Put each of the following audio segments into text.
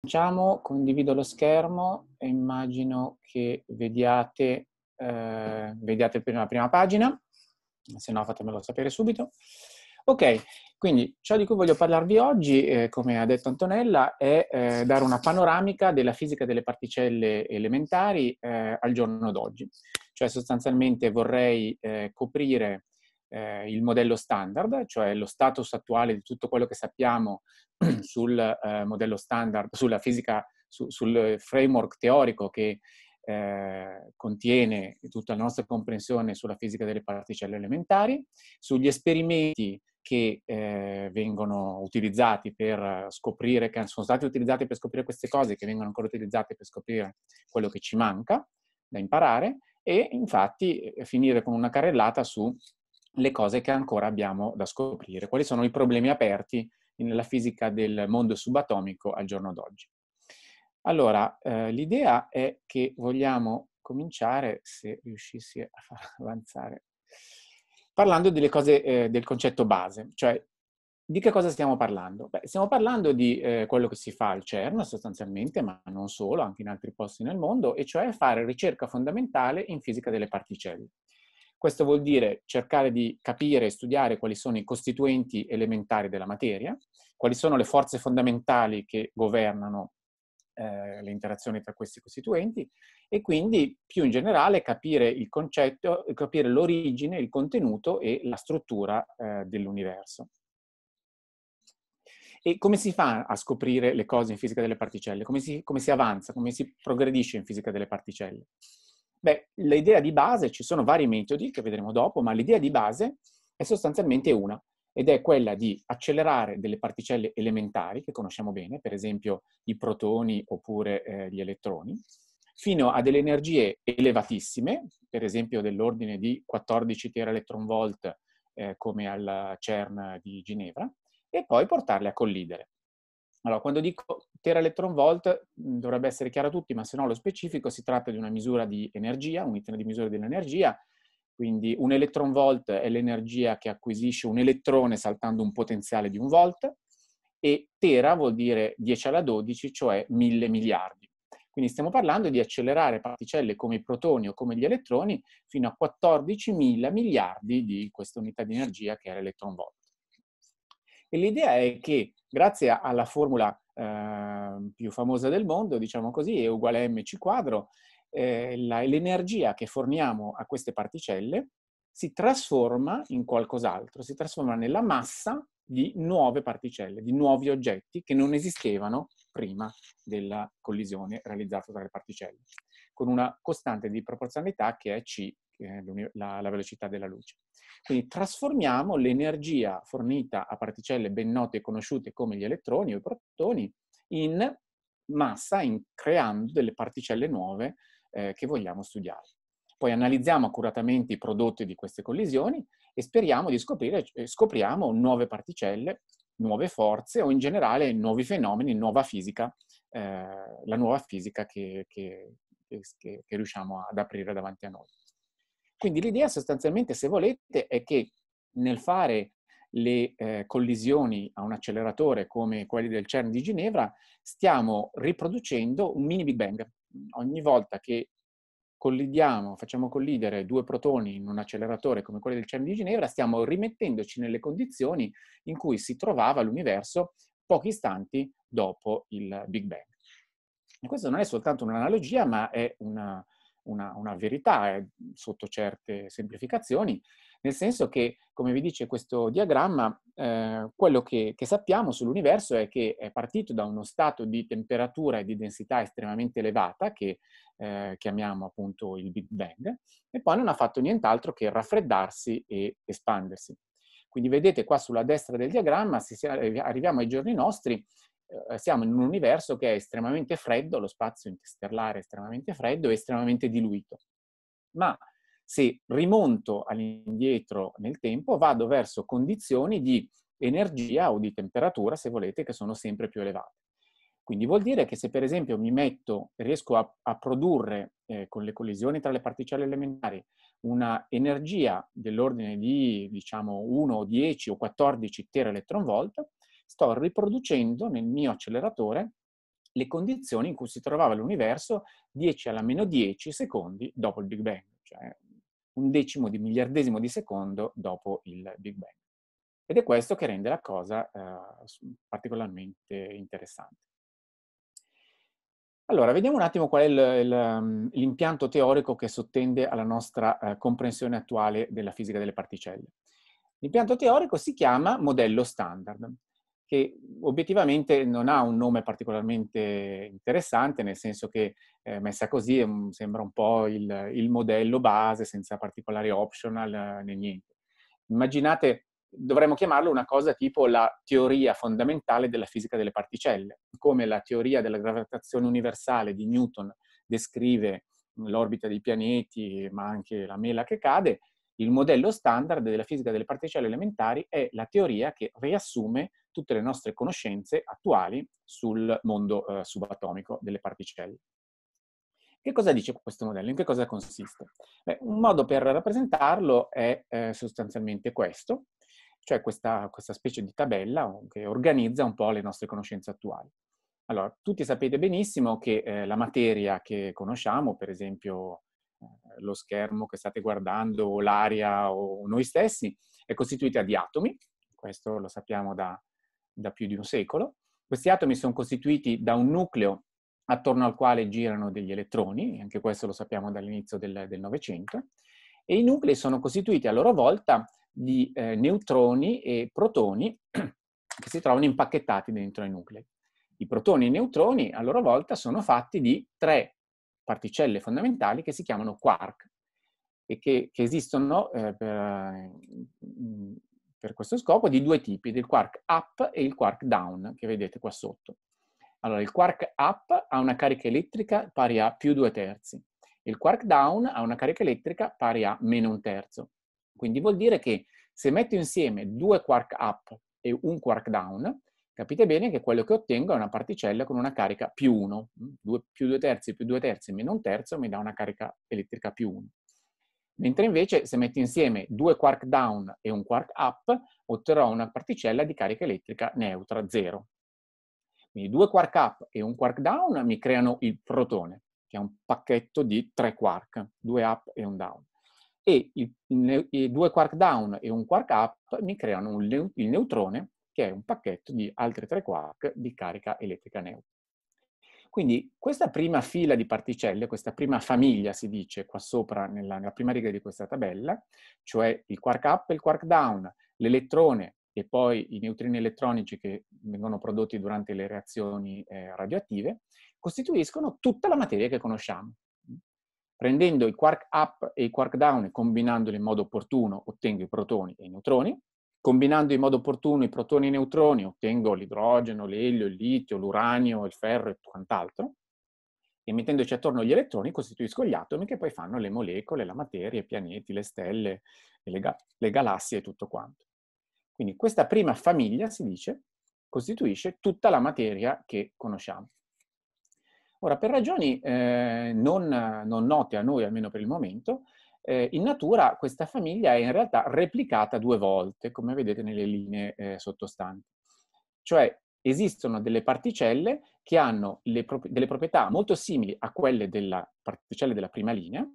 Cominciamo, condivido lo schermo e immagino che vediate, eh, vediate prima la prima pagina, se no fatemelo sapere subito. Ok, quindi ciò di cui voglio parlarvi oggi, eh, come ha detto Antonella, è eh, dare una panoramica della fisica delle particelle elementari eh, al giorno d'oggi. Cioè sostanzialmente vorrei eh, coprire eh, il modello standard, cioè lo status attuale di tutto quello che sappiamo sul eh, modello standard, sulla fisica, su, sul framework teorico che eh, contiene tutta la nostra comprensione sulla fisica delle particelle elementari, sugli esperimenti che eh, vengono utilizzati per scoprire, che sono stati utilizzati per scoprire queste cose, che vengono ancora utilizzati per scoprire quello che ci manca da imparare, e infatti eh, finire con una carrellata su le cose che ancora abbiamo da scoprire, quali sono i problemi aperti nella fisica del mondo subatomico al giorno d'oggi. Allora, eh, l'idea è che vogliamo cominciare, se riuscissi a far avanzare, parlando delle cose, eh, del concetto base, cioè di che cosa stiamo parlando? Beh, stiamo parlando di eh, quello che si fa al CERN sostanzialmente, ma non solo, anche in altri posti nel mondo, e cioè fare ricerca fondamentale in fisica delle particelle. Questo vuol dire cercare di capire e studiare quali sono i costituenti elementari della materia, quali sono le forze fondamentali che governano eh, le interazioni tra questi costituenti e quindi più in generale capire il concetto, capire l'origine, il contenuto e la struttura eh, dell'universo. E come si fa a scoprire le cose in fisica delle particelle? Come si, come si avanza? Come si progredisce in fisica delle particelle? Beh, l'idea di base, ci sono vari metodi che vedremo dopo, ma l'idea di base è sostanzialmente una, ed è quella di accelerare delle particelle elementari che conosciamo bene, per esempio i protoni oppure eh, gli elettroni, fino a delle energie elevatissime, per esempio dell'ordine di 14 teraelectronvolt eh, come al CERN di Ginevra, e poi portarle a collidere. Allora, quando dico tera electron volt mm, dovrebbe essere chiaro a tutti, ma se no lo specifico, si tratta di una misura di energia, un unità di misura dell'energia, quindi un electron volt è l'energia che acquisisce un elettrone saltando un potenziale di un volt e tera vuol dire 10 alla 12, cioè 1000 miliardi. Quindi stiamo parlando di accelerare particelle come i protoni o come gli elettroni fino a 14.000 miliardi di questa unità di energia che è l'electron volt. E l'idea è che grazie alla formula eh, più famosa del mondo, diciamo così, E uguale a mc quadro, eh, l'energia che forniamo a queste particelle si trasforma in qualcos'altro, si trasforma nella massa di nuove particelle, di nuovi oggetti che non esistevano prima della collisione realizzata tra le particelle, con una costante di proporzionalità che è C eh, la, la velocità della luce. Quindi trasformiamo l'energia fornita a particelle ben note e conosciute come gli elettroni o i protoni in massa, in, creando delle particelle nuove eh, che vogliamo studiare. Poi analizziamo accuratamente i prodotti di queste collisioni e speriamo di scoprire, eh, scopriamo nuove particelle, nuove forze o in generale nuovi fenomeni, nuova fisica, eh, la nuova fisica che, che, che, che riusciamo ad aprire davanti a noi. Quindi l'idea sostanzialmente, se volete, è che nel fare le eh, collisioni a un acceleratore come quelli del CERN di Ginevra, stiamo riproducendo un mini Big Bang. Ogni volta che collidiamo, facciamo collidere due protoni in un acceleratore come quello del CERN di Ginevra, stiamo rimettendoci nelle condizioni in cui si trovava l'universo pochi istanti dopo il Big Bang. E questo non è soltanto un'analogia, ma è una, una, una verità eh, sotto certe semplificazioni, nel senso che, come vi dice questo diagramma, eh, quello che, che, sappiamo sull'universo è che è partito da uno stato di temperatura e di densità estremamente elevata, che eh, chiamiamo appunto il Big Bang, e poi non ha fatto nient'altro che raffreddarsi e espandersi. Quindi vedete qua sulla destra del diagramma, se arriviamo ai giorni nostri, eh, siamo in un universo che è estremamente freddo, lo spazio interstellare è estremamente freddo e estremamente diluito. Ma se rimonto all'indietro nel tempo, vado verso condizioni di energia o di temperatura, se volete, che sono sempre più elevate. Quindi vuol dire che se per esempio mi metto, riesco a, a produrre eh, con le collisioni tra le particelle elementari una energia dell'ordine di diciamo 1 10 o 14 tera teraeletronvolt, sto riproducendo nel mio acceleratore le condizioni in cui si trovava l'universo 10 alla meno 10 secondi dopo il Big Bang, cioè un decimo di miliardesimo di secondo dopo il Big Bang. Ed è questo che rende la cosa eh, particolarmente interessante. Allora, vediamo un attimo qual è il, il, mm, l'impianto teorico che sottende alla nostra eh, comprensione attuale della fisica delle particelle. L'impianto teorico si chiama modello standard che obiettivamente non ha un nome particolarmente interessante, nel senso che eh, messa così sembra un po' il, il, modello base senza particolari optional eh, né niente. Immaginate, dovremmo chiamarlo una cosa tipo la teoria fondamentale della fisica delle particelle, come la teoria della gravitazione universale di Newton descrive l'orbita dei pianeti, ma anche la mela che cade, il modello standard della fisica delle particelle elementari è la teoria che riassume tutte le nostre conoscenze attuali sul mondo eh, subatomico delle particelle. Che cosa dice questo modello? In che cosa consiste? Beh, un modo per rappresentarlo è eh, sostanzialmente questo, cioè questa, questa specie di tabella che organizza un po' le nostre conoscenze attuali. Allora, tutti sapete benissimo che eh, la materia che conosciamo, per esempio eh, lo schermo che state guardando o l'aria o noi stessi, è costituita di atomi, questo lo sappiamo da, da più di un secolo. Questi atomi sono costituiti da un nucleo attorno al quale girano degli elettroni, anche questo lo sappiamo dall'inizio del Novecento, e i nuclei sono costituiti a loro volta di eh, neutroni e protoni che si trovano impacchettati dentro ai nuclei. I protoni e i neutroni a loro volta sono fatti di tre particelle fondamentali che si chiamano quark e che, che esistono eh, per, eh, per questo scopo di due tipi, del quark up e il quark down, che vedete qua sotto. Allora, il quark up ha una carica elettrica pari a più due terzi, il quark down ha una carica elettrica pari a meno un terzo. Quindi vuol dire che se metto insieme due quark up e un quark down, capite bene che quello che ottengo è una particella con una carica più 1. 2, più due terzi più due terzi meno un terzo mi dà una carica elettrica più 1. Mentre invece se metto insieme due quark down e un quark up, otterrò una particella di carica elettrica neutra, zero. Quindi due quark up e un quark down mi creano il protone, che è un pacchetto di tre quark, due up e un down. E i, i due quark down e un quark up mi creano un, il neutrone, che è un pacchetto di altri tre quark di carica elettrica neutra. Quindi questa prima fila di particelle, questa prima famiglia si dice qua sopra nella, nella prima riga di questa tabella, cioè il quark up e il quark down, l'elettrone e poi i neutrini elettronici che vengono prodotti durante le reazioni eh, radioattive, costituiscono tutta la materia che conosciamo. Prendendo i quark up e i quark down e combinandoli in modo opportuno ottengo i protoni e i neutroni, Combinando in modo opportuno i protoni e i neutroni ottengo l'idrogeno, l'elio, il litio, l'uranio, il ferro e quant'altro. E mettendoci attorno gli elettroni costituisco gli atomi che poi fanno le molecole, la materia, i pianeti, le stelle, le, ga- le galassie e tutto quanto. Quindi questa prima famiglia, si dice, costituisce tutta la materia che conosciamo. Ora, per ragioni eh, non, non, note a noi, almeno per il momento, eh, in natura questa famiglia è in realtà replicata due volte, come vedete nelle linee eh, sottostanti. Cioè esistono delle particelle che hanno pro- delle proprietà molto simili a quelle della particelle della prima linea,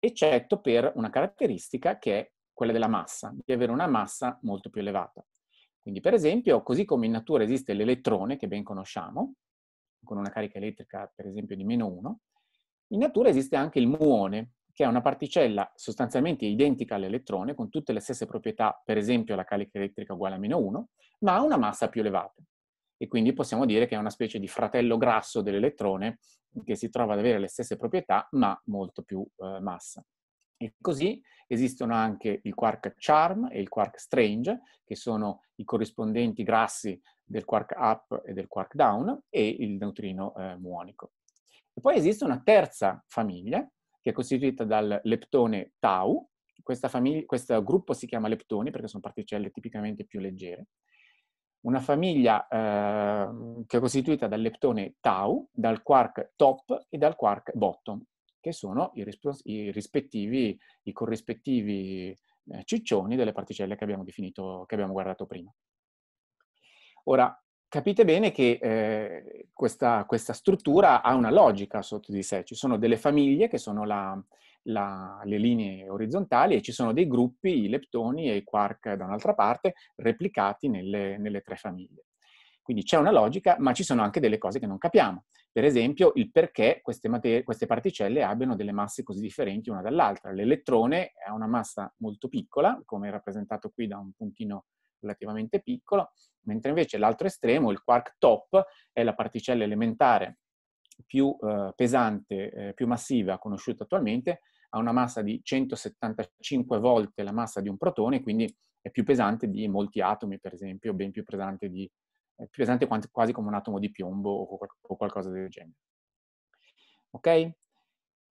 eccetto per una caratteristica che è quella della massa, di avere una massa molto più elevata. Quindi per esempio, così come in natura esiste l'elettrone, che ben conosciamo, con una carica elettrica per esempio di meno 1, in natura esiste anche il muone, che è una particella sostanzialmente identica all'elettrone, con tutte le stesse proprietà, per esempio la carica elettrica uguale a meno 1, ma ha una massa più elevata. E quindi possiamo dire che è una specie di fratello grasso dell'elettrone che si trova ad avere le stesse proprietà, ma molto più eh, massa. E così esistono anche il quark charm e il quark strange, che sono i corrispondenti grassi del quark up e del quark down, e il neutrino eh, muonico. E poi esiste una terza famiglia, che è costituita dal leptone tau, famiglia, questo gruppo si chiama leptoni perché sono particelle tipicamente più leggere, una famiglia eh, che è costituita dal leptone tau, dal quark top e dal quark bottom, che sono i, i, i corrispettivi eh, ciccioni delle particelle che abbiamo, definito, che abbiamo guardato prima. Ora, capite bene che eh, questa, questa, struttura ha una logica sotto di sé. Ci sono delle famiglie che sono la, la, le linee orizzontali e ci sono dei gruppi, i leptoni e i quark da un'altra parte, replicati nelle, nelle tre famiglie. Quindi c'è una logica, ma ci sono anche delle cose che non capiamo. Per esempio, il perché queste, mater- queste, particelle abbiano delle masse così differenti una dall'altra. L'elettrone ha una massa molto piccola, come rappresentato qui da un puntino relativamente piccolo, mentre invece l'altro estremo, il quark top, è la particella elementare più eh, pesante, eh, più massiva conosciuta attualmente, ha una massa di 175 volte la massa di un protone, quindi è più pesante di molti atomi, per esempio, ben più pesante, di, più pesante quasi come un atomo di piombo o qualcosa del genere. Ok?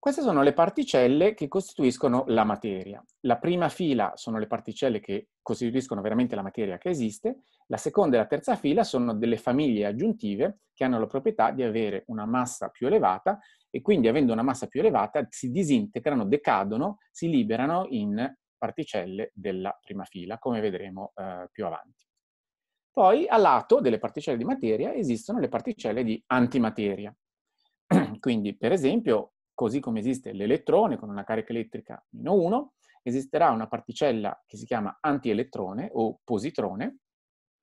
Queste sono le particelle che costituiscono la materia. La prima fila sono le particelle che costituiscono veramente la materia che esiste, la seconda e la terza fila sono delle famiglie aggiuntive che hanno la proprietà di avere una massa più elevata e quindi avendo una massa più elevata si disintegrano, decadono, si liberano in particelle della prima fila, come vedremo eh, più avanti. Poi a lato delle particelle di materia esistono le particelle di antimateria. quindi, per esempio, così come esiste l'elettrone con una carica elettrica meno 1, esisterà una particella che si chiama antielettrone o positrone,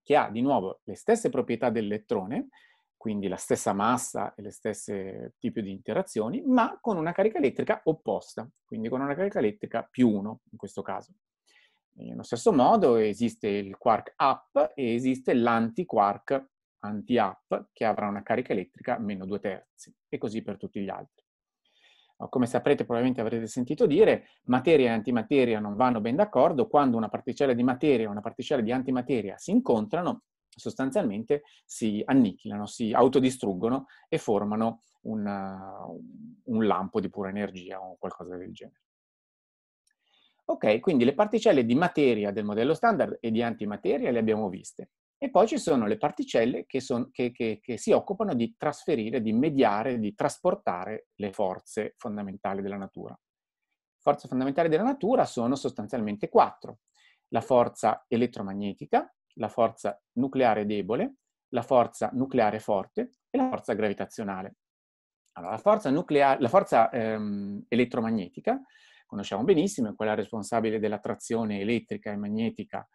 che ha di nuovo le stesse proprietà dell'elettrone, quindi la stessa massa e le stesse tipi di interazioni, ma con una carica elettrica opposta, quindi con una carica elettrica più 1 in questo caso. Nello stesso modo esiste il quark up e esiste l'antiquark anti-up che avrà una carica elettrica meno 2 terzi e così per tutti gli altri come saprete probabilmente avrete sentito dire, materia e antimateria non vanno ben d'accordo, quando una particella di materia e una particella di antimateria si incontrano, sostanzialmente si annichilano, si autodistruggono e formano una, uh, un lampo di pura energia o qualcosa del genere. Ok, quindi le particelle di materia del modello standard e di antimateria le abbiamo viste. E poi ci sono le particelle che, son, che, che, che, si occupano di trasferire, di mediare, di trasportare le forze fondamentali della natura. Le forze fondamentali della natura sono sostanzialmente quattro. La forza elettromagnetica, la forza nucleare debole, la forza nucleare forte e la forza gravitazionale. Allora, la forza, nucleare, la forza ehm, elettromagnetica, conosciamo benissimo, è quella responsabile della trazione elettrica e magnetica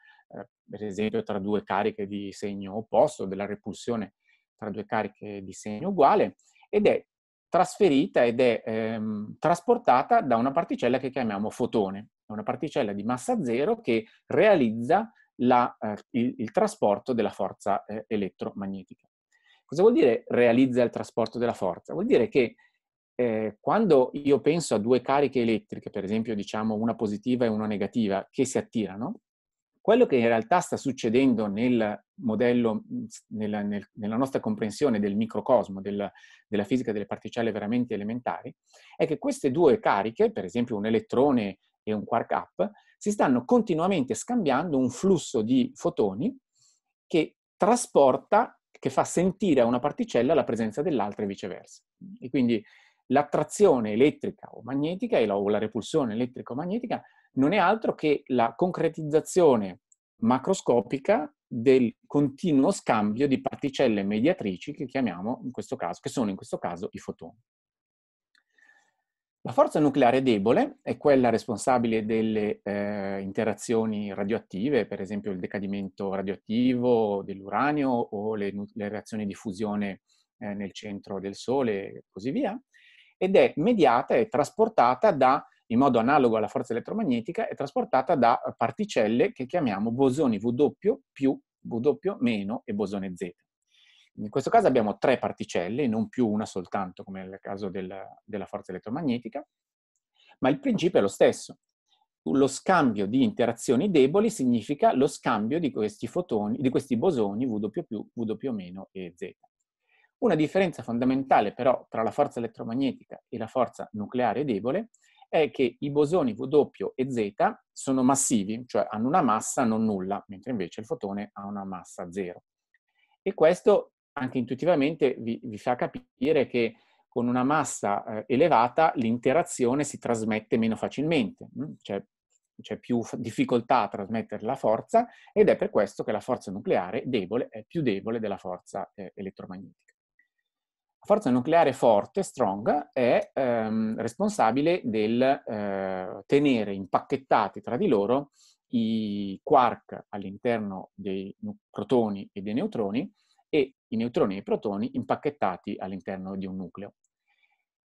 per esempio tra due cariche di segno opposto, della repulsione tra due cariche di segno uguale, ed è trasferita ed è ehm, trasportata da una particella che chiamiamo fotone, è una particella di massa zero che realizza la, eh, il, il, trasporto della forza eh, elettromagnetica. Cosa vuol dire realizza il trasporto della forza? Vuol dire che eh, quando io penso a due cariche elettriche, per esempio diciamo una positiva e una negativa, che si attirano, quello che in realtà sta succedendo nel modello, mhmm, nella, nel, nella nostra comprensione del microcosmo, del, della fisica delle particelle veramente elementari, è che queste due cariche, per esempio un elettrone e un quark up, si stanno continuamente scambiando un flusso di fotoni che trasporta, che fa sentire a una particella la presenza dell'altra e viceversa. E quindi l'attrazione elettrica o magnetica o la repulsione elettrica o magnetica non è altro che la concretizzazione macroscopica del continuo scambio di particelle mediatrici che chiamiamo in questo caso, che sono in questo caso i fotoni. La forza nucleare debole è quella responsabile delle eh, interazioni radioattive, per esempio il decadimento radioattivo dell'uranio o le, le reazioni di fusione eh, nel centro del Sole e così via, ed è mediata e trasportata da in modo analogo alla forza elettromagnetica è trasportata da particelle che chiamiamo bosoni W più, W meno e bosone Z. In questo caso abbiamo tre particelle, non più una soltanto come nel caso del, della forza elettromagnetica, ma il principio è lo stesso. Lo scambio di interazioni deboli significa lo scambio di questi, fotoni, di questi bosoni W più, W meno e Z. Una differenza fondamentale però tra la forza elettromagnetica e la forza nucleare debole è che i bosoni W e Z sono massivi, cioè hanno una massa non nulla, mentre invece il fotone ha una massa zero. E questo anche intuitivamente vi, vi fa capire che con una massa eh, elevata l'interazione si trasmette meno facilmente, cioè c'è più difficoltà a trasmettere la forza ed è per questo che la forza nucleare debole è più debole della forza eh, elettromagnetica. La forza nucleare forte, strong, è ehm, responsabile del eh, tenere impacchettati tra di loro i quark all'interno dei protoni e dei neutroni e i neutroni e i protoni impacchettati all'interno di un nucleo.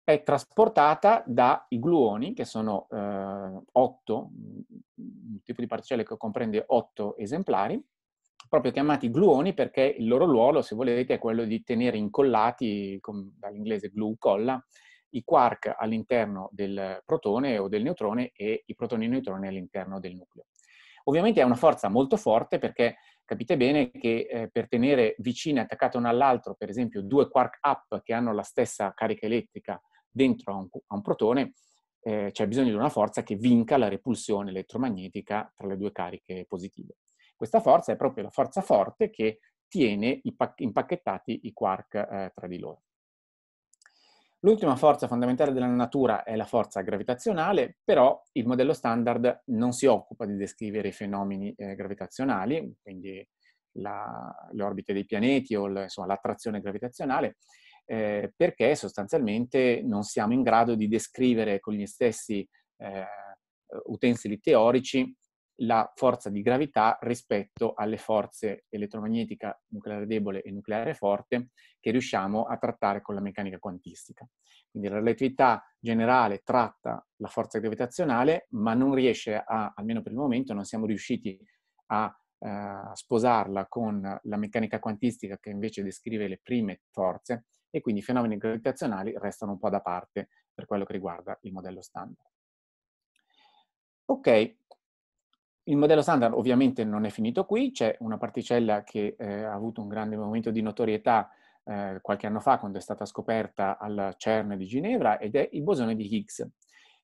È trasportata dai gluoni, che sono eh, 8, mm, mm, un tipo di particelle che comprende otto esemplari, proprio chiamati gluoni perché il loro ruolo, se volete, è quello di tenere incollati, dall'inglese glue, colla, i quark all'interno del protone o del neutrone e i protoni e i neutroni all'interno del nucleo. Ovviamente è una forza molto forte perché capite bene che eh, per tenere vicine, attaccate uno all'altro, per esempio due quark up che hanno la stessa carica elettrica dentro a un, a un protone, eh, c'è bisogno di una forza che vinca la repulsione elettromagnetica tra le due cariche positive. Questa forza è proprio la forza forte che tiene impacchettati i quark eh, tra di loro. L'ultima forza fondamentale della natura è la forza gravitazionale, però il modello standard non si occupa di descrivere i fenomeni eh, gravitazionali, quindi la, le orbite dei pianeti o le, insomma, l'attrazione gravitazionale, eh, perché sostanzialmente non siamo in grado di descrivere con gli stessi eh, utensili teorici la forza di gravità rispetto alle forze elettromagnetica nucleare debole e nucleare forte che riusciamo a trattare con la meccanica quantistica. Quindi la relatività generale tratta la forza gravitazionale, ma non riesce a, almeno per il momento, non siamo riusciti a eh, sposarla con la meccanica quantistica che invece descrive le prime forze e quindi i fenomeni gravitazionali restano un po' da parte per quello che riguarda il modello standard. Ok, il modello standard ovviamente non è finito qui, c'è una particella che eh, ha avuto un grande momento di notorietà eh, qualche anno fa quando è stata scoperta al CERN di Ginevra ed è il bosone di Higgs.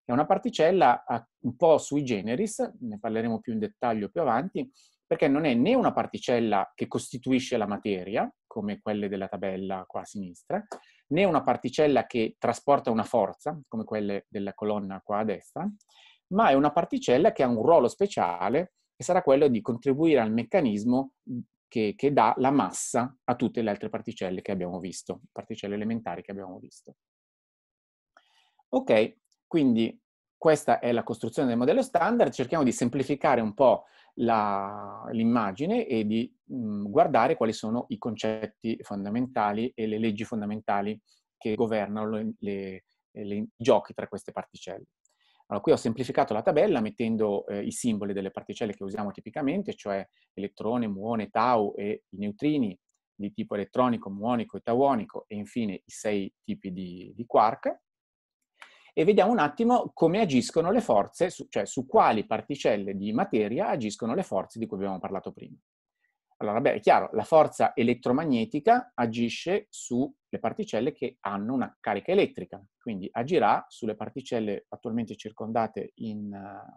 È una particella un po' sui generis, ne parleremo più in dettaglio più avanti, perché non è né una particella che costituisce la materia, come quelle della tabella qua a sinistra, né una particella che trasporta una forza, come quelle della colonna qua a destra, ma è una particella che ha un ruolo speciale, che sarà quello di contribuire al meccanismo che, che dà la massa a tutte le altre particelle che abbiamo visto, particelle elementari che abbiamo visto. Ok, quindi questa è la costruzione del modello standard, cerchiamo di semplificare un po' la, l'immagine e di mh, guardare quali sono i concetti fondamentali e le leggi fondamentali che governano i giochi tra queste particelle. Allora, qui ho semplificato la tabella mettendo eh, i simboli delle particelle che usiamo tipicamente, cioè elettrone, muone, tau e i neutrini di tipo elettronico, muonico e tauonico e infine i sei tipi di, di quark. E vediamo un attimo come agiscono le forze, su, cioè su quali particelle di materia agiscono le forze di cui abbiamo parlato prima. Allora, beh, è chiaro, la forza elettromagnetica agisce sulle particelle che hanno una carica elettrica, quindi agirà sulle particelle attualmente circondate in,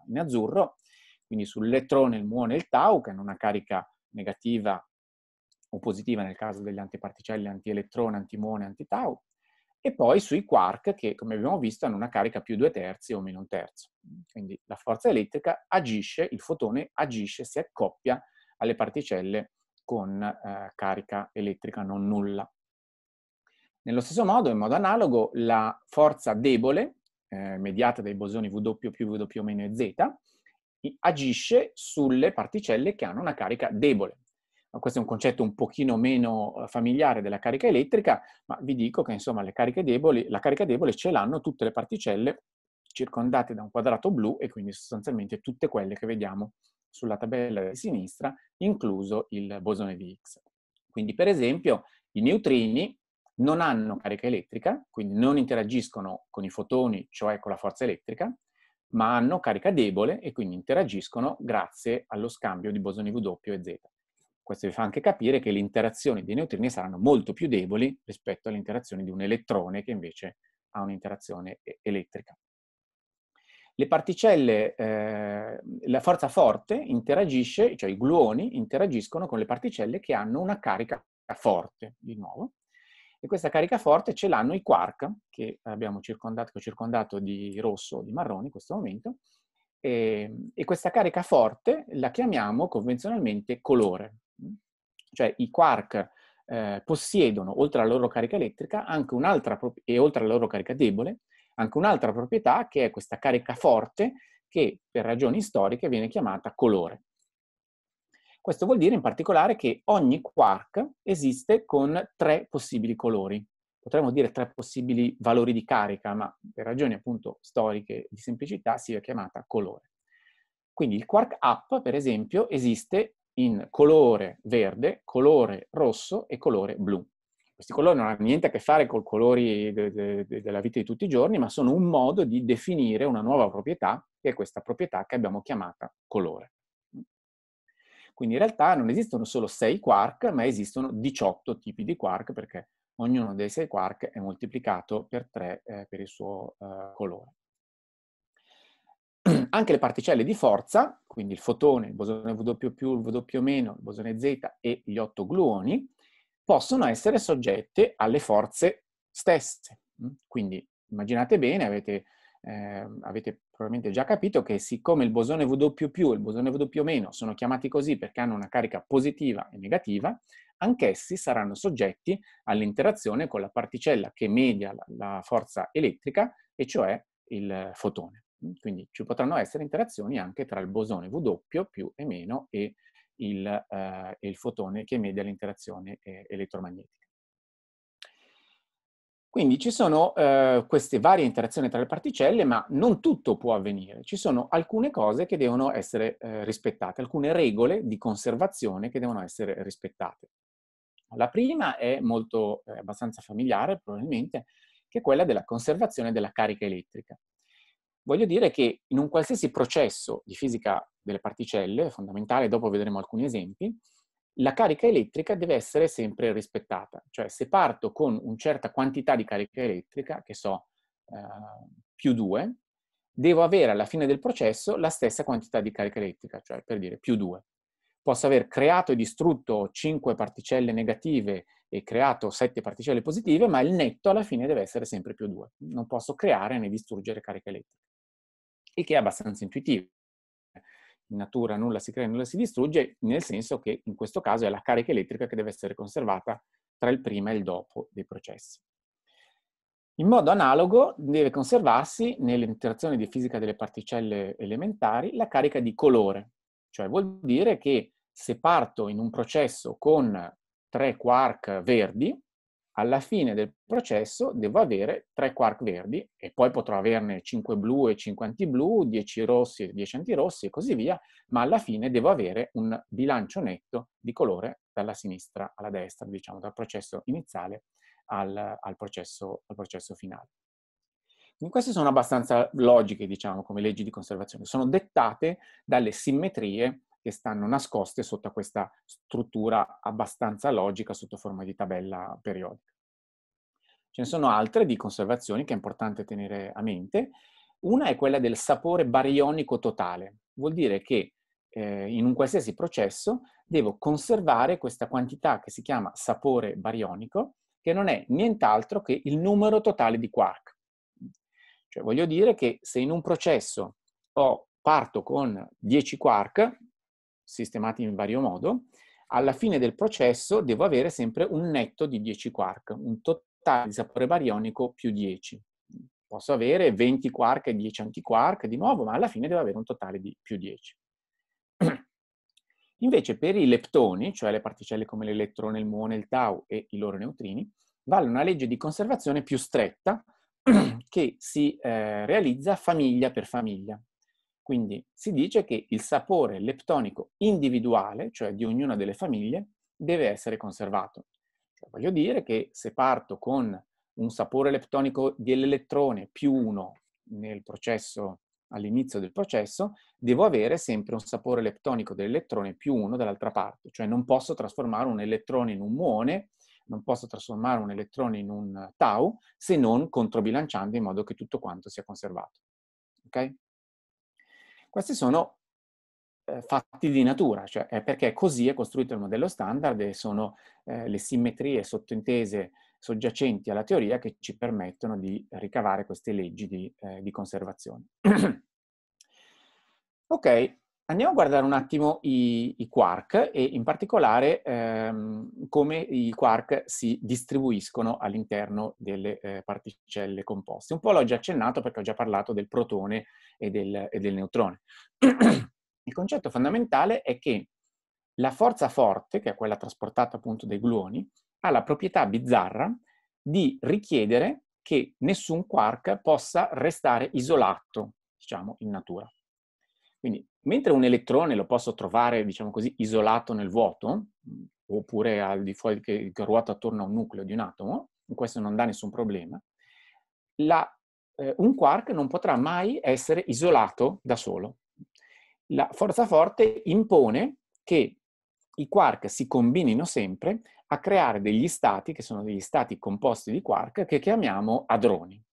in azzurro, quindi sull'elettrone, il muone e il tau, che hanno una carica negativa o positiva nel caso delle antiparticelle, antielettrone, antimuone, antitau, e poi sui quark che, come abbiamo visto, hanno una carica più due terzi o meno un terzo. Quindi la forza elettrica agisce, il fotone agisce, si accoppia alle particelle con eh, carica elettrica non nulla. Nello stesso modo, in modo analogo, la forza debole, eh, mediata dai bosoni W più W meno Z, agisce sulle particelle che hanno una carica debole. Questo è un concetto un pochino meno eh, familiare della carica elettrica, ma vi dico che insomma le cariche deboli, la carica debole ce l'hanno tutte le particelle circondate da un quadrato blu e quindi sostanzialmente tutte quelle che vediamo sulla tabella di sinistra, incluso il bosone di Higgs. Quindi, per esempio, i neutrini non hanno carica elettrica, quindi non interagiscono con i fotoni, cioè con la forza elettrica, ma hanno carica debole e quindi interagiscono grazie allo scambio di bosoni W e Z. Questo vi fa anche capire che le interazioni dei neutrini saranno molto più deboli rispetto alle interazioni di un elettrone che invece ha un'interazione elettrica le particelle, eh, la forza forte interagisce, cioè i gluoni interagiscono con le particelle che hanno una carica forte, di nuovo, e questa carica forte ce l'hanno i quark, che abbiamo circondato, che circondato di rosso o di marrone in questo momento, e, e questa carica forte la chiamiamo convenzionalmente colore. Cioè i quark eh, possiedono, oltre alla loro carica elettrica, anche un'altra, e oltre alla loro carica debole, anche un'altra proprietà che è questa carica forte che per ragioni storiche viene chiamata colore. Questo vuol dire in particolare che ogni quark esiste con tre possibili colori. Potremmo dire tre possibili valori di carica, ma per ragioni appunto storiche di semplicità si è chiamata colore. Quindi il quark up, per esempio, esiste in colore verde, colore rosso e colore blu. Questi colori non hanno niente a che fare con i colori de, de, de, della vita di tutti i giorni, ma sono un modo di definire una nuova proprietà, che è questa proprietà che abbiamo chiamata colore. Quindi in realtà non esistono solo 6 quark, ma esistono 18 tipi di quark, perché ognuno dei 6 quark è moltiplicato per 3 eh, per il suo eh, colore. Anche le particelle di forza, quindi il fotone, il bosone W+, il W-, il bosone Z e gli otto gluoni, possono essere soggette alle forze stesse. Mm? Quindi immaginate bene, avete, eh, avete probabilmente già capito che siccome il bosone W più e il bosone W meno sono chiamati così perché hanno una carica positiva e negativa, anch'essi saranno soggetti all'interazione con la particella che media la, la forza elettrica, e cioè il fotone. Mm? Quindi ci potranno essere interazioni anche tra il bosone W più e meno e il il, eh, il fotone che media l'interazione eh, elettromagnetica. Quindi ci sono eh, queste varie interazioni tra le particelle, ma non tutto può avvenire. Ci sono alcune cose che devono essere eh, rispettate, alcune regole di conservazione che devono essere rispettate. La prima è molto, è eh, abbastanza familiare probabilmente, che è quella della conservazione della carica elettrica. Voglio dire che in un qualsiasi processo di fisica delle particelle, fondamentale, dopo vedremo alcuni esempi, la carica elettrica deve essere sempre rispettata. Cioè se parto con una certa quantità di carica elettrica, che so, eh, più 2, devo avere alla fine del processo la stessa quantità di carica elettrica, cioè per dire più 2. Posso aver creato e distrutto 5 particelle negative e creato 7 particelle positive, ma il netto alla fine deve essere sempre più 2. Non posso creare né distruggere carica elettrica il che è abbastanza intuitivo. In natura nulla si crea, e nulla si distrugge, nel senso che in questo caso è la carica elettrica che deve essere conservata tra il prima e il dopo dei processi. In modo analogo deve conservarsi nell'interazione di fisica delle particelle elementari la carica di colore, cioè vuol dire che se parto in un processo con tre quark verdi, alla fine del processo devo avere tre quark verdi e poi potrò averne 5 blu e 5 antiblu, 10 rossi e 10 antirossi e così via, ma alla fine devo avere un bilancio netto di colore dalla sinistra alla destra, diciamo dal processo iniziale al, al, processo, al processo finale. Quindi queste sono abbastanza logiche, diciamo, come leggi di conservazione, sono dettate dalle simmetrie che stanno nascoste sotto questa struttura abbastanza logica sotto forma di tabella periodica. Ce ne sono altre di conservazioni che è importante tenere a mente. Una è quella del sapore barionico totale, vuol dire che eh, in un qualsiasi processo devo conservare questa quantità che si chiama sapore barionico, che non è nient'altro che il numero totale di quark. Cioè voglio dire che se in un processo ho, parto con 10 quark, sistemati in vario modo, alla fine del processo devo avere sempre un netto di 10 quark, un totale di sapore barionico più 10. Posso avere 20 quark e 10 antiquark di nuovo, ma alla fine devo avere un totale di più 10. Invece per i leptoni, cioè le particelle come l'elettrone, il muone, il tau e i loro neutrini, vale una legge di conservazione più stretta che si eh, realizza famiglia per famiglia. Quindi si dice che il sapore leptonico individuale, cioè di ognuna delle famiglie, deve essere conservato. Cioè, voglio dire che se parto con un sapore leptonico dell'elettrone più uno nel processo all'inizio del processo, devo avere sempre un sapore leptonico dell'elettrone più uno dall'altra parte, cioè non posso trasformare un elettrone in un muone, non posso trasformare un elettrone in un tau se non controbilanciando in modo che tutto quanto sia conservato. Okay? Questi sono eh, fatti di natura, cioè è perché così è costruito il modello standard e sono eh, le simmetrie sottointese soggiacenti alla teoria che ci permettono di ricavare queste leggi di, eh, di conservazione. ok, Andiamo a guardare un attimo i, i quark e in particolare ehm, come i quark si distribuiscono all'interno delle eh, particelle composte. Un po' l'ho già accennato perché ho già parlato del protone e del, e del neutrone. Il concetto fondamentale è che la forza forte, che è quella trasportata appunto dai gluoni, ha la proprietà bizzarra di richiedere che nessun quark possa restare isolato, diciamo, in natura. Quindi Mentre un elettrone lo posso trovare, diciamo così, isolato nel vuoto, mm, oppure al di fuori che, che ruota attorno a un nucleo di un atomo, questo non dà nessun problema, la, eh, un quark non potrà mai essere isolato da solo. La forza forte impone che i quark si combinino sempre a creare degli stati, che sono degli stati composti di quark, che chiamiamo adroni.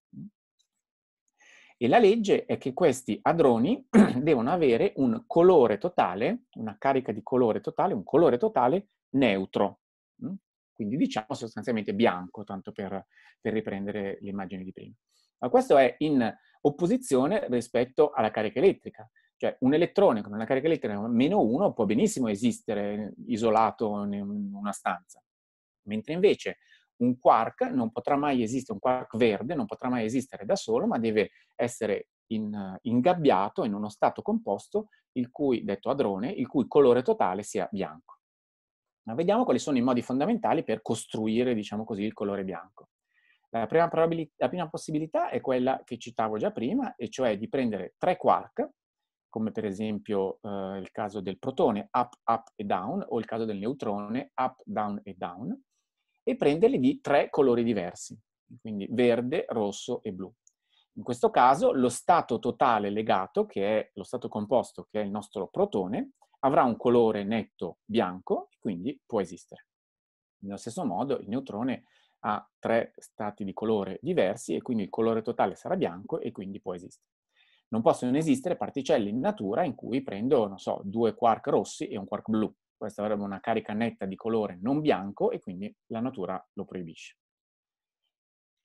E la legge è che questi adroni devono avere un colore totale, una carica di colore totale, un colore totale neutro. Mm? Quindi diciamo sostanzialmente bianco, tanto per, per riprendere l'immagine di prima. Ma questo è in opposizione rispetto alla carica elettrica. Cioè un elettrone con una carica elettrica meno 1 può benissimo esistere isolato in una stanza. Mentre invece un quark non potrà mai esistere, un quark verde non potrà mai esistere da solo, ma deve essere in, eh, ingabbiato in uno stato composto, il cui, detto adrone, il cui colore totale sia bianco. Ma vediamo quali sono i modi fondamentali per costruire, diciamo così, il colore bianco. La prima, la prima possibilità è quella che citavo già prima, e cioè di prendere tre quark, come per esempio eh, il caso del protone, up, up e down, o il caso del neutrone, up, down e down, e prenderli di tre colori diversi, quindi verde, rosso e blu. In questo caso lo stato totale legato, che è lo stato composto, che è il nostro protone, avrà un colore netto bianco quindi può esistere. Nello stesso modo il neutrone ha tre stati di colore diversi e quindi il colore totale sarà bianco e quindi può esistere. Non possono esistere particelle in natura in cui prendo, non so, due quark rossi e un quark blu. Questa avrebbe una carica netta di colore non bianco e quindi la natura lo proibisce.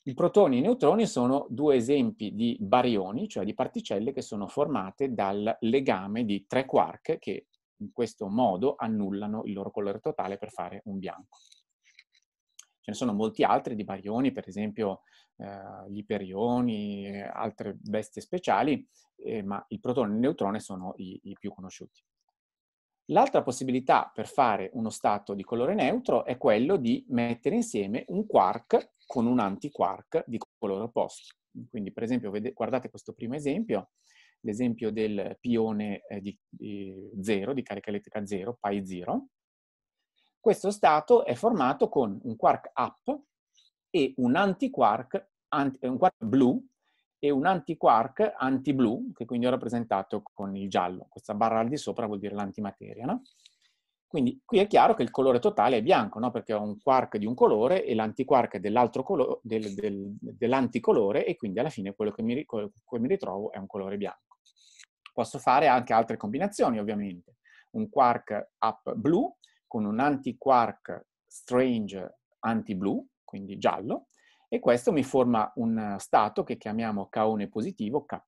I protoni e i neutroni sono due esempi di barioni, cioè di particelle che sono formate dal legame di tre quark che in questo modo annullano il loro colore totale per fare un bianco. Ce ne sono molti altri di barioni, per esempio eh, gli iperioni, altre bestie speciali, eh, ma il protone e il neutrone sono i, i più conosciuti. L'altra possibilità per fare uno stato di colore neutro è quello di mettere insieme un quark con un antiquark di colore opposto. Quindi, per esempio, guardate questo primo esempio, l'esempio del pione eh, di, di di carica elettrica 0, pi 0. Questo stato è formato con un quark up e un antiquark, un quark blu e un antiquark anti-blu, che quindi ho rappresentato con il giallo. Questa barra al di sopra vuol dire l'antimateria, no? Quindi qui è chiaro che il colore totale è bianco, no? perché ho un quark di un colore e l'antiquark dell'anticolore del, del, dell e quindi alla fine quello che, mi, quello che mi ritrovo è un colore bianco. Posso fare anche altre combinazioni, ovviamente. Un quark up blu con un antiquark strange anti-blu, quindi giallo, e questo mi forma un eh, stato che chiamiamo kaone positivo, K+,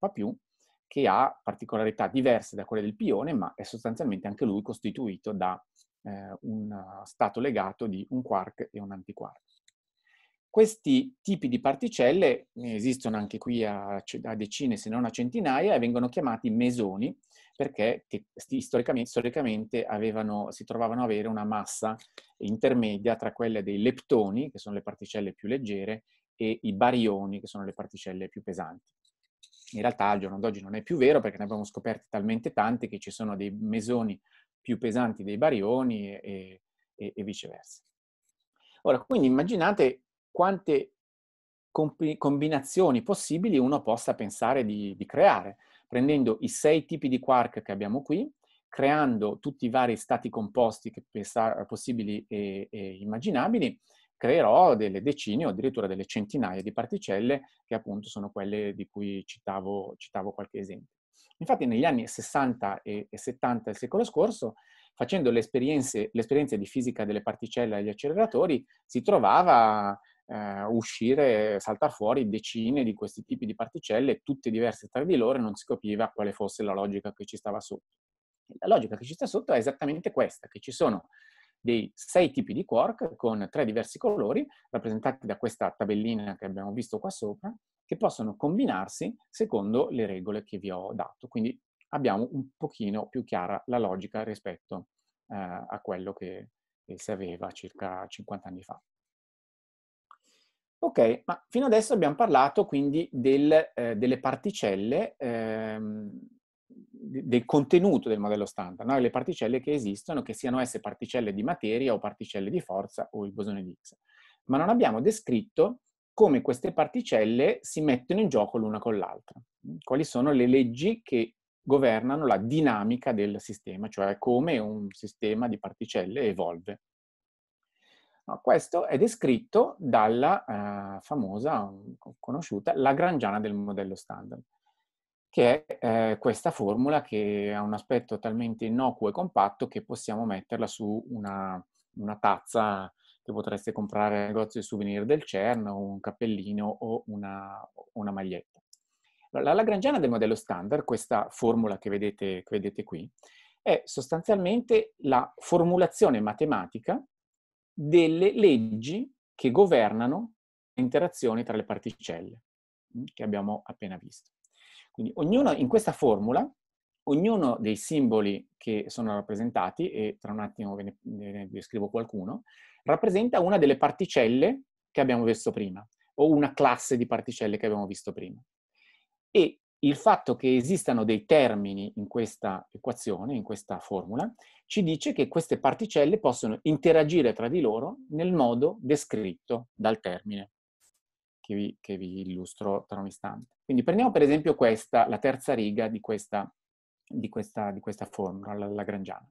che ha particolarità diverse da quelle del pione, ma è sostanzialmente anche lui costituito da eh, un eh, stato legato di un quark e un antiquark. Questi tipi di particelle ne eh, esistono anche qui a, a decine se non a centinaia e vengono chiamati mesoni perché te, storicamente, storicamente avevano, si trovavano ad avere una massa intermedia tra quelle dei leptoni, che sono le particelle più leggere, e i barioni, che sono le particelle più pesanti. In realtà al giorno d'oggi non è più vero perché ne abbiamo scoperti talmente tante che ci sono dei mesoni più pesanti dei barioni e, e, e viceversa. Ora, quindi immaginate quante combinazioni possibili uno possa pensare di, di creare, prendendo i sei tipi di quark che abbiamo qui, creando tutti i vari stati composti pensare, possibili e, e, immaginabili, creerò delle decine o addirittura delle centinaia di particelle che appunto sono quelle di cui citavo, citavo qualche esempio. Infatti negli anni 60 e 70 del secolo scorso, facendo le esperienze, le esperienze di fisica delle particelle agli acceleratori, si trovava eh, uscire, saltar fuori decine di questi tipi di particelle, tutte diverse tra di loro, e non si capiva quale fosse la logica che ci stava sotto. La logica che ci sta sotto è esattamente questa, che ci sono dei sei tipi di quark con tre diversi colori, rappresentati da questa tabellina che abbiamo visto qua sopra, che possono combinarsi secondo le regole che vi ho dato. Quindi abbiamo un pochino più chiara la logica rispetto eh, a quello che, che si aveva circa 50 anni fa. Ok, ma fino adesso abbiamo parlato quindi del, eh, delle particelle, ehm, del contenuto del modello standard, no? le particelle che esistono, che siano esse particelle di materia o particelle di forza o il bosone di Higgs. Ma non abbiamo descritto come queste particelle si mettono in gioco l'una con l'altra, quali sono le leggi che governano la dinamica del sistema, cioè come un sistema di particelle evolve. No, questo è descritto dalla eh, famosa, conosciuta, lagrangiana del modello standard, che è eh, questa formula che ha un aspetto talmente innocuo e compatto che possiamo metterla su una, una tazza che potreste comprare al negozio di souvenir del CERN, o un cappellino o una, una maglietta. La lagrangiana del modello standard, questa formula che vedete, che vedete qui, è sostanzialmente la formulazione matematica delle leggi che governano le interazioni tra le particelle mm, che abbiamo appena visto. Quindi ognuno in questa formula, ognuno dei simboli che sono rappresentati, e tra un attimo ve ne, scrivo qualcuno, rappresenta una delle particelle che abbiamo visto prima, o una classe di particelle che abbiamo visto prima. E il fatto che esistano dei termini in questa equazione, in questa formula, ci dice che queste particelle possono interagire tra di loro nel modo descritto dal termine, che vi, che vi illustro tra un istante. Quindi prendiamo per esempio questa, la terza riga di questa, di questa, di questa formula lagrangiana.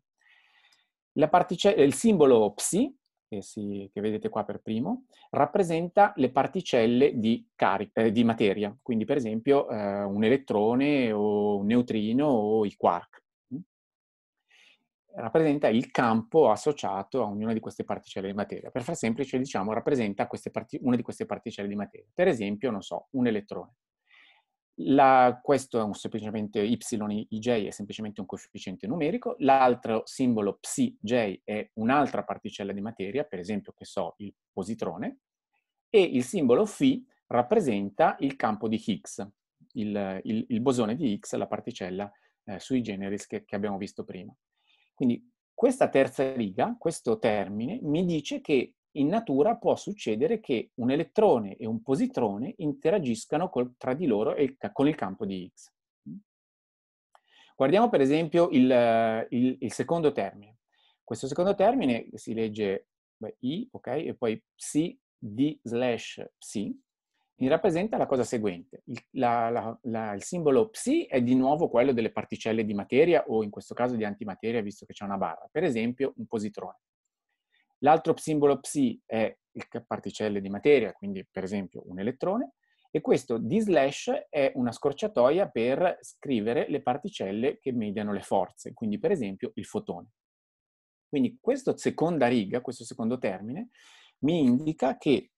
La il simbolo psi che, si, che, vedete qua per primo, rappresenta le particelle di, cari, eh, di materia, quindi per esempio eh, un elettrone o un neutrino o i quark. Mm? Rappresenta il campo associato a ognuna di queste particelle di materia. Per far semplice, diciamo, rappresenta part- una di queste particelle di materia. Per esempio, non so, un elettrone. La, questo è un, semplicemente YIJ, è semplicemente un coefficiente numerico, l'altro simbolo psij è un'altra particella di materia, per esempio che so il positrone, e il simbolo φ rappresenta il campo di Higgs, il, il, il bosone di Higgs, la particella eh, sui generis che, che abbiamo visto prima. Quindi questa terza riga, questo termine, mi dice che in natura può succedere che un elettrone e un positrone interagiscano col, tra di loro e con il campo di Higgs. Guardiamo per esempio il, il, il secondo termine. Questo secondo termine si legge beh, I, ok, e poi psi d slash psi, mi rappresenta la cosa seguente. Il, la, la, la, il, simbolo psi è di nuovo quello delle particelle di materia o in questo caso di antimateria, visto che c'è una barra, per esempio un positrone. L'altro simbolo psi è il particelle di materia, quindi per esempio un elettrone, e questo D slash è una scorciatoia per scrivere le particelle che mediano le forze, quindi per esempio il fotone. Quindi questa seconda riga, questo secondo termine, mi indica che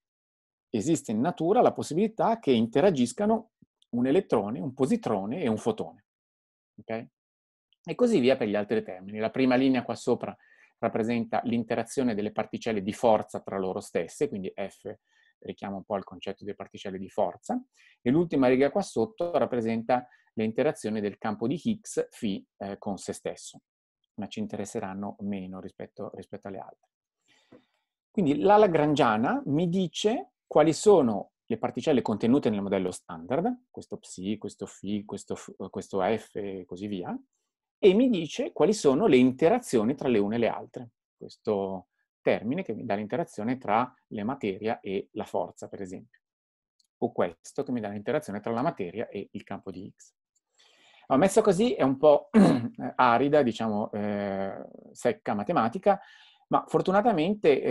esiste in natura la possibilità che interagiscano un elettrone, un positrone e un fotone. Okay? E così via per gli altri termini. La prima linea qua sopra rappresenta l'interazione delle particelle di forza tra loro stesse, quindi F richiama un po' il concetto di particelle di forza, e l'ultima riga qua sotto rappresenta l'interazione del campo di Higgs φ eh, con se stesso, ma ci interesseranno meno rispetto, rispetto alle altre. Quindi la Lagrangiana mi dice quali sono le particelle contenute nel modello standard, questo psi, questo φ, questo, questo f e così via, e mi dice quali sono le interazioni tra le une e le altre. Questo termine che mi dà l'interazione tra la materia e la forza, per esempio. O questo che mi dà l'interazione tra la materia e il campo di X. Ma messo così è un po' arida, diciamo, eh, secca matematica, ma fortunatamente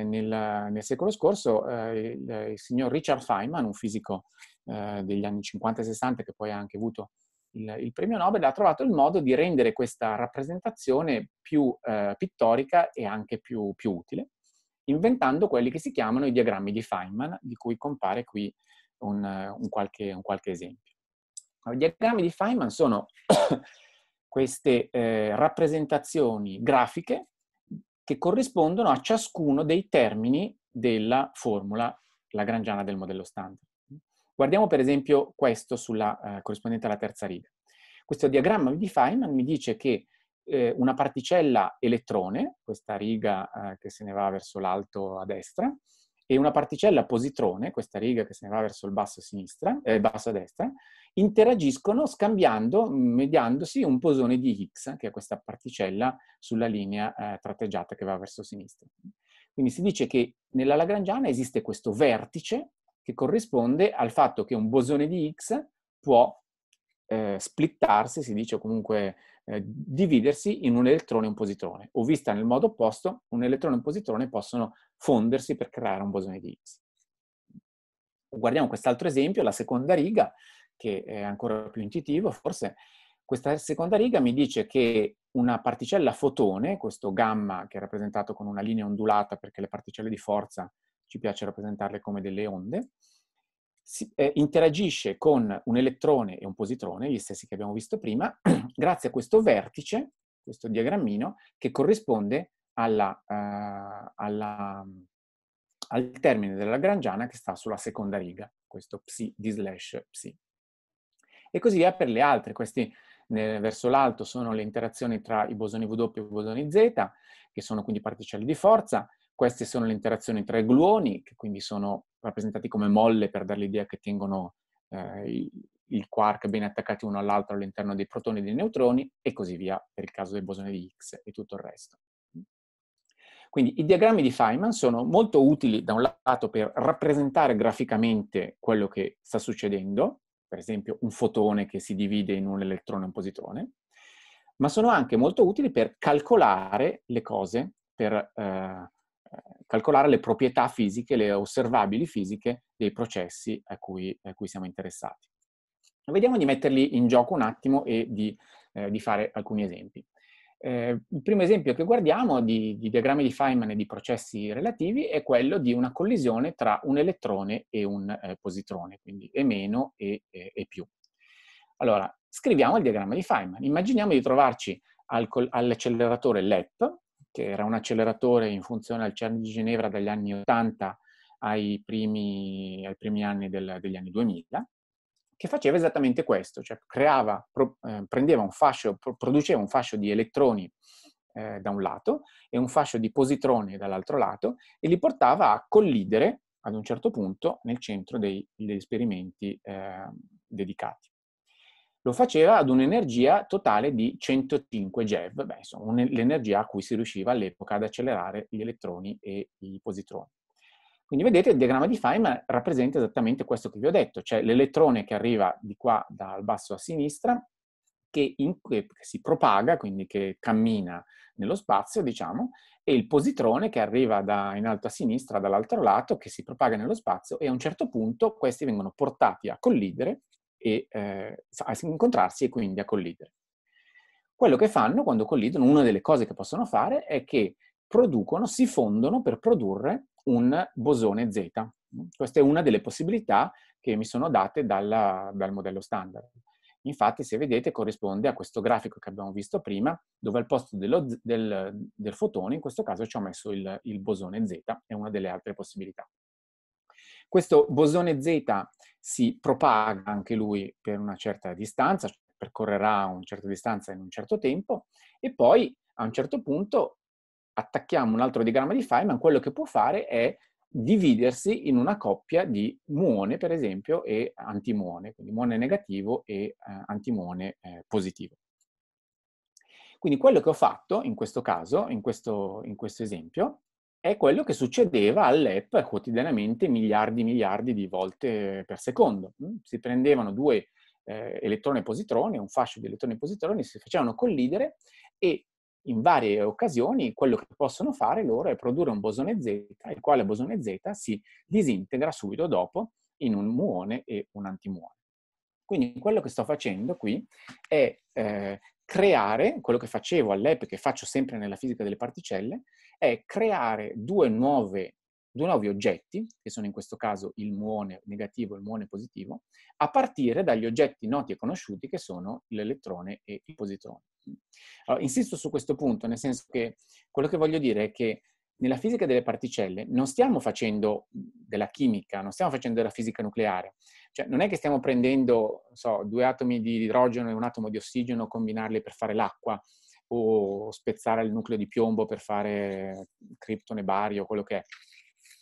eh, nel, nel, secolo scorso eh, il, il, signor Richard Feynman, un fisico eh, degli anni 50 e 60 che poi ha anche avuto il, il, premio Nobel, ha trovato il modo di rendere questa rappresentazione più eh, pittorica e anche più, più, utile, inventando quelli che si chiamano i diagrammi di Feynman, di cui compare qui un, un, qualche, un qualche, esempio. I diagrammi di Feynman sono queste eh, rappresentazioni grafiche che corrispondono a ciascuno dei termini della formula lagrangiana del modello standard. Guardiamo per esempio questo sulla, eh, corrispondente alla terza riga. Questo diagramma di Feynman mi dice che eh, una particella elettrone, questa riga eh, che se ne va verso l'alto a destra, e una particella positrone, questa riga che se ne va verso il basso a, sinistra, eh, basso a destra, interagiscono scambiando, mediandosi un posone di Higgs, che è questa particella sulla linea eh, tratteggiata che va verso sinistra. Quindi si dice che nella Lagrangiana esiste questo vertice che corrisponde al fatto che un bosone di X può eh, splittarsi, si dice comunque eh, dividersi in un elettrone e un positrone, o vista nel modo opposto, un elettrone e un positrone possono fondersi per creare un bosone di X. Guardiamo quest'altro esempio, la seconda riga, che è ancora più intuitivo forse, questa seconda riga mi dice che una particella fotone, questo gamma che è rappresentato con una linea ondulata perché le particelle di forza ci piace rappresentarle come delle onde, si, eh, interagisce con un elettrone e un positrone, gli stessi che abbiamo visto prima, grazie a questo vertice, questo diagrammino, che corrisponde alla, eh, alla, al termine della Lagrangiana che sta sulla seconda riga, questo psi di slash psi. E così è per le altre, questi eh, verso l'alto sono le interazioni tra i bosoni W e i bosoni Z, che sono quindi particelle di forza, queste sono le interazioni tra i gluoni, che quindi sono rappresentati come molle per dare l'idea che tengono eh, il quark ben attaccati uno all'altro all'interno dei protoni e dei neutroni e così via per il caso del bosone di Higgs e tutto il resto. Quindi i diagrammi di Feynman sono molto utili da un lato per rappresentare graficamente quello che sta succedendo, per esempio un fotone che si divide in un elettrone e un positrone, ma sono anche molto utili per calcolare le cose, per eh, eh, calcolare le proprietà fisiche, le osservabili fisiche dei processi a cui, a cui siamo interessati. Vediamo di metterli in gioco un attimo e di, eh, di fare alcuni esempi. Eh, il primo esempio che guardiamo di, di, diagrammi di Feynman e di processi relativi è quello di una collisione tra un elettrone e un eh, positrone, quindi E e, e, eh, e, più. Allora, scriviamo il diagramma di Feynman. Immaginiamo di trovarci al, all'acceleratore LEP che era un acceleratore in funzione al CERN di Ginevra dagli anni 80 ai primi, ai primi anni del, degli anni 2000, che faceva esattamente questo, cioè creava, pro, eh, prendeva un fascio, pro, produceva un fascio di elettroni eh, da un lato e un fascio di positroni dall'altro lato e li portava a collidere ad un certo punto nel centro dei, degli esperimenti eh, dedicati lo faceva ad un'energia totale di 105 GeV, beh, insomma, l'energia a cui si riusciva all'epoca ad accelerare gli elettroni e i positroni. Quindi vedete il diagramma di Feynman rappresenta esattamente questo che vi ho detto, cioè l'elettrone che arriva di qua dal basso a sinistra, che, in, che si propaga, quindi che cammina nello spazio, diciamo, e il positrone che arriva da, in alto a sinistra dall'altro lato, che si propaga nello spazio e a un certo punto questi vengono portati a collidere e, eh, a incontrarsi e quindi a collidere. Quello che fanno quando collidono, una delle cose che possono fare è che producono, si fondono per produrre un bosone Z. Questa è una delle possibilità che mi sono date dalla, dal modello standard. Infatti, se vedete, corrisponde a questo grafico che abbiamo visto prima, dove al posto dello, del, del, fotone, in questo caso ci ho messo il, il, bosone Z, è una delle altre possibilità. Questo bosone Z si propaga anche lui per una certa distanza, cioè percorrerà una certa distanza in un certo tempo e poi a un certo punto attacchiamo un altro diagramma di Feynman, quello che può fare è dividersi in una coppia di muone, per esempio, e antimuone, quindi muone negativo e eh, antimuone eh, positivo. Quindi quello che ho fatto in questo caso, in questo, in questo esempio, è quello che succedeva all'app quotidianamente miliardi e miliardi di volte per secondo. Mm? Si prendevano due eh, elettroni e positroni, un fascio di elettroni e positroni, si facevano collidere e in varie occasioni quello che possono fare loro è produrre un bosone Z, il quale bosone Z si disintegra subito dopo in un muone e un antimuone. Quindi quello che sto facendo qui è eh, creare quello che facevo all'app, che faccio sempre nella fisica delle particelle, è creare due, nuove, due nuovi oggetti, che sono in questo caso il muone negativo e il muone positivo, a partire dagli oggetti noti e conosciuti che sono l'elettrone e il positrone. Allora, insisto su questo punto, nel senso che quello che voglio dire è che nella fisica delle particelle non stiamo facendo della chimica, non stiamo facendo della fisica nucleare. Cioè, non è che stiamo prendendo so, due atomi di idrogeno e un atomo di ossigeno, e combinarli per fare l'acqua o spezzare il nucleo di piombo per fare criptone bario, quello che è.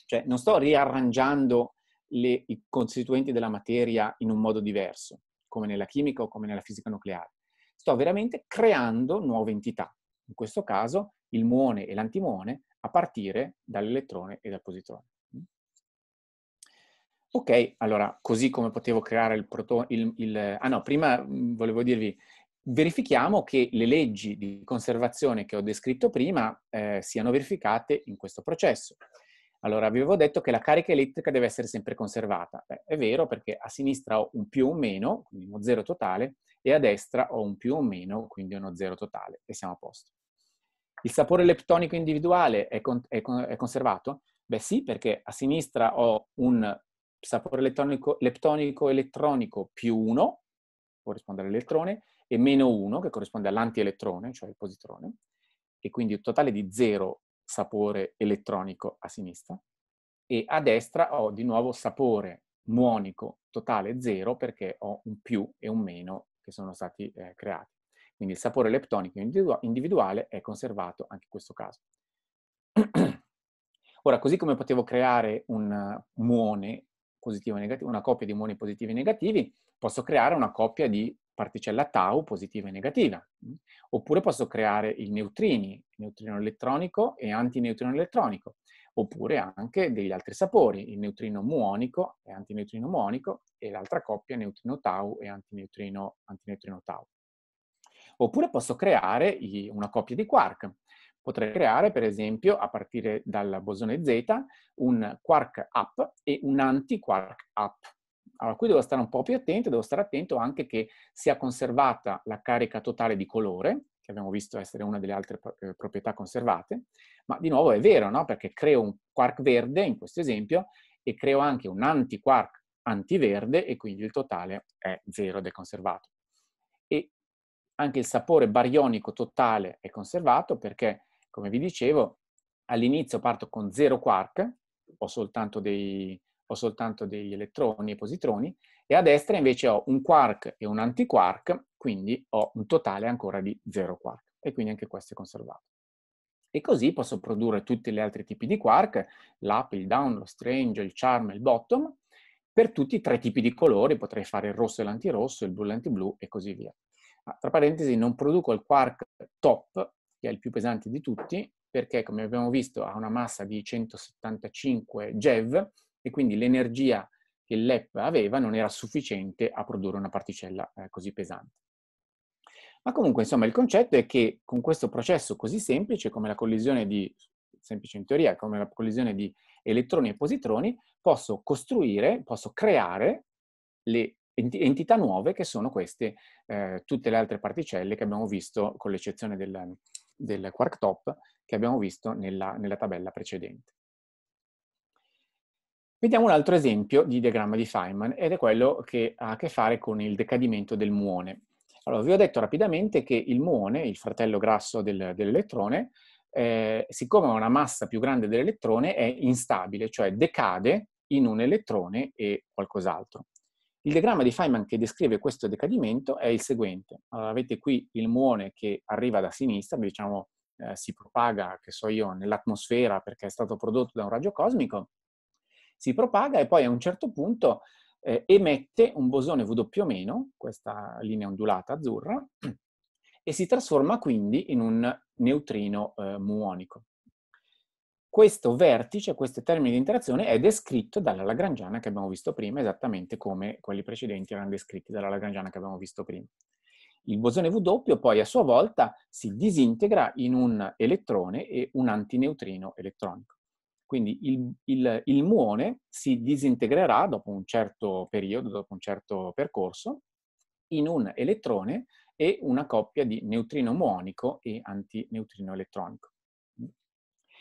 Cioè, non sto riarrangiando le, i costituenti della materia in un modo diverso, come nella chimica o come nella fisica nucleare. Sto veramente creando nuove entità, in questo caso il muone e l'antimuone, a partire dall'elettrone e dal positrone. Ok, allora, così come potevo creare il protone... Il, il, ah no, prima volevo dirvi, verifichiamo che le leggi di conservazione che ho descritto prima eh, siano verificate in questo processo. Allora, avevo detto che la carica elettrica deve essere sempre conservata. Beh, è vero perché a sinistra ho un più o un meno, quindi uno zero totale, e a destra ho un più o un meno, quindi uno zero totale, e siamo a posto. Il sapore leptonico individuale è, con, è, è conservato? Beh sì, perché a sinistra ho un sapore leptonico, leptonico elettronico più 1, corrisponde all'elettrone, e meno 1 che corrisponde all'antielettrone, cioè il positrone, e quindi un totale di 0 sapore elettronico a sinistra, e a destra ho di nuovo sapore muonico totale 0 perché ho un più e un meno che sono stati eh, creati. Quindi il sapore leptonico individuale è conservato anche in questo caso. Ora, così come potevo creare un eh, muone positivo e negativo, una coppia di muoni positivi e negativi, posso creare una coppia di particella tau positiva e negativa. Mm? Oppure posso creare i neutrini, neutrino elettronico e antineutrino elettronico. Oppure anche degli altri sapori, il neutrino muonico e antineutrino muonico e l'altra coppia neutrino tau e antineutrino, antineutrino tau. Oppure posso creare i, una coppia di quark. Potrei creare, per esempio, a partire dal bosone Z, un quark up e un anti-quark up allora, qui devo stare un po' più attento, devo stare attento anche che sia conservata la carica totale di colore, che abbiamo visto essere una delle altre eh, proprietà conservate, ma di nuovo è vero, no? Perché creo un quark verde, in questo esempio, e creo anche un anti-quark antiverde, e quindi il totale è zero ed è conservato. E anche il sapore barionico totale è conservato perché, come vi dicevo, all'inizio parto con zero quark, ho soltanto dei, ho soltanto degli elettroni e positroni, e a destra invece ho un quark e un antiquark, quindi ho un totale ancora di zero quark, e quindi anche questo è conservato. E così posso produrre tutti gli altri tipi di quark, l'up, il down, lo strange, il charm, il bottom, per tutti i tre tipi di colori, potrei fare il rosso e l'antirosso, il blu e l'antiblu e così via. Ah, tra parentesi, non produco il quark top, che è il più pesante di tutti, perché come abbiamo visto ha una massa di 175 GeV, e quindi l'energia che l'EP aveva non era sufficiente a produrre una particella eh, così pesante. Ma comunque, insomma, il concetto è che con questo processo così semplice come la collisione di, semplice in teoria, come la collisione di elettroni e positroni, posso costruire, posso creare le entità nuove che sono queste, eh, tutte le altre particelle che abbiamo visto, con l'eccezione del, del quark top, che abbiamo visto nella, nella tabella precedente. Vediamo un altro esempio di diagramma di Feynman ed è quello che ha a che fare con il decadimento del muone. Allora, vi ho detto rapidamente che il muone, il fratello grasso del, dell'elettrone, eh, siccome ha una massa più grande dell'elettrone, è instabile, cioè decade in un elettrone e qualcos'altro. Il diagramma di Feynman che descrive questo decadimento è il seguente. Allora, avete qui il muone che arriva da sinistra, diciamo eh, si propaga, che so io, nell'atmosfera perché è stato prodotto da un raggio cosmico, si propaga e poi a un certo punto eh, emette un bosone W-, questa linea ondulata azzurra, e si trasforma quindi in un neutrino eh, muonico. Questo vertice, questo termine di interazione, è descritto dalla Lagrangiana che abbiamo visto prima, esattamente come quelli precedenti erano descritti dalla Lagrangiana che abbiamo visto prima. Il bosone W poi a sua volta si disintegra in un elettrone e un antineutrino elettronico. Quindi il, il, il muone si disintegrerà dopo un certo periodo, dopo un certo percorso, in un elettrone e una coppia di neutrino muonico e antineutrino elettronico.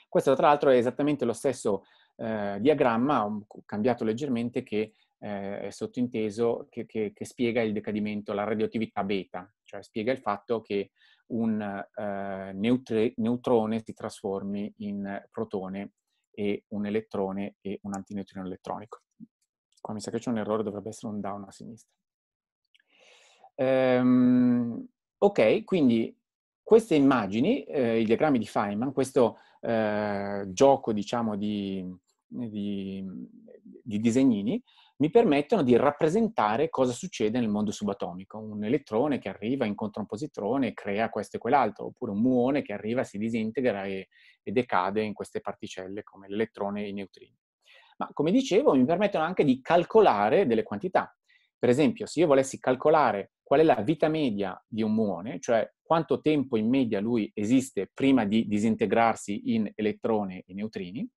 Questo tra l'altro è esattamente lo stesso eh, diagramma, cambiato leggermente, che eh, è sottinteso, che, che, che, spiega il decadimento, la radioattività beta, cioè spiega il fatto che un eh, neutrone si trasformi in protone e un elettrone e un antineutrino elettronico. Qua mi sa che c'è un errore, dovrebbe essere un down a sinistra. Um, ok, quindi queste immagini, eh, i diagrammi di Feynman, questo eh, gioco diciamo di, di, di disegnini, mi permettono di rappresentare cosa succede nel mondo subatomico. Un elettrone che arriva, incontra un positrone, crea questo e quell'altro, oppure un muone che arriva, si disintegra e, e decade in queste particelle come l'elettrone e i neutrini. Ma come dicevo, mi permettono anche di calcolare delle quantità. Per esempio, se io volessi calcolare qual è la vita media di un muone, cioè quanto tempo in media lui esiste prima di disintegrarsi in elettrone e neutrini,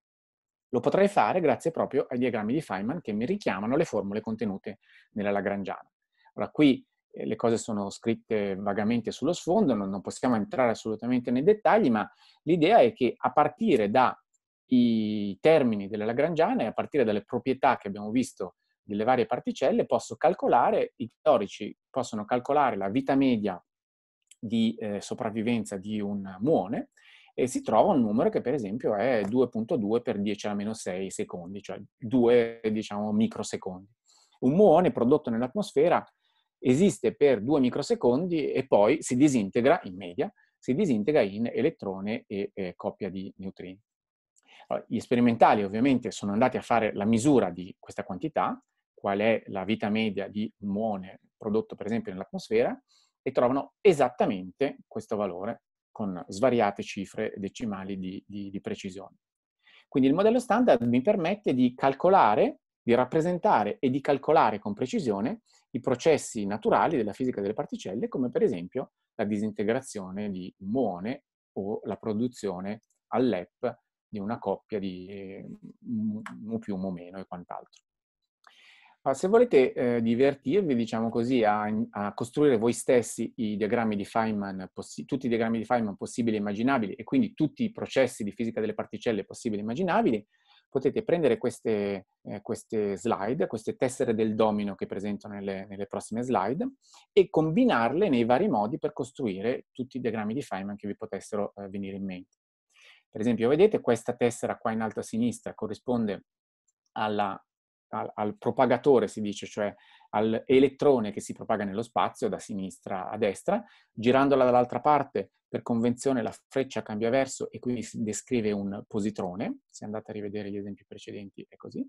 lo potrei fare grazie proprio ai diagrammi di Feynman che mi richiamano le formule contenute nella Lagrangiana. Allora, qui eh, le cose sono scritte vagamente sullo sfondo, non, possiamo entrare assolutamente nei dettagli, ma l'idea è che a partire dai termini della Lagrangiana e a partire dalle proprietà che abbiamo visto delle varie particelle, posso calcolare, i teorici possono calcolare la vita media di eh, sopravvivenza di un muone e si trova un numero che per esempio è 2.2 per 10 alla meno 6 secondi, cioè 2 diciamo, microsecondi. Un muone prodotto nell'atmosfera esiste per 2 microsecondi e poi si disintegra in media, si disintegra in elettrone e eh, coppia di neutrini. Allora, gli sperimentali ovviamente sono andati a fare la misura di questa quantità, qual è la vita media di un muone prodotto per esempio nell'atmosfera, e trovano esattamente questo valore, con svariate cifre decimali di, di, di precisione. Quindi il modello standard mi permette di calcolare, di rappresentare e di calcolare con precisione i processi naturali della fisica delle particelle, come per esempio la disintegrazione di un muone o la produzione all'EP di una coppia di eh, mu più, mu meno e quant'altro. Allora, se volete eh, divertirvi, diciamo così, a, a, costruire voi stessi i diagrammi di Feynman, possi- tutti i diagrammi di Feynman possibili e immaginabili e quindi tutti i processi di fisica delle particelle possibili e immaginabili, potete prendere queste, eh, queste, slide, queste tessere del domino che presento nelle, nelle, prossime slide e combinarle nei vari modi per costruire tutti i diagrammi di Feynman che vi potessero eh, venire in mente. Per esempio, vedete questa tessera qua in alto a sinistra corrisponde alla al, al propagatore, si dice, cioè all'elettrone che si propaga nello spazio da sinistra a destra, girandola dall'altra parte per convenzione la freccia cambia verso e quindi si descrive un positrone, se andate a rivedere gli esempi precedenti è così.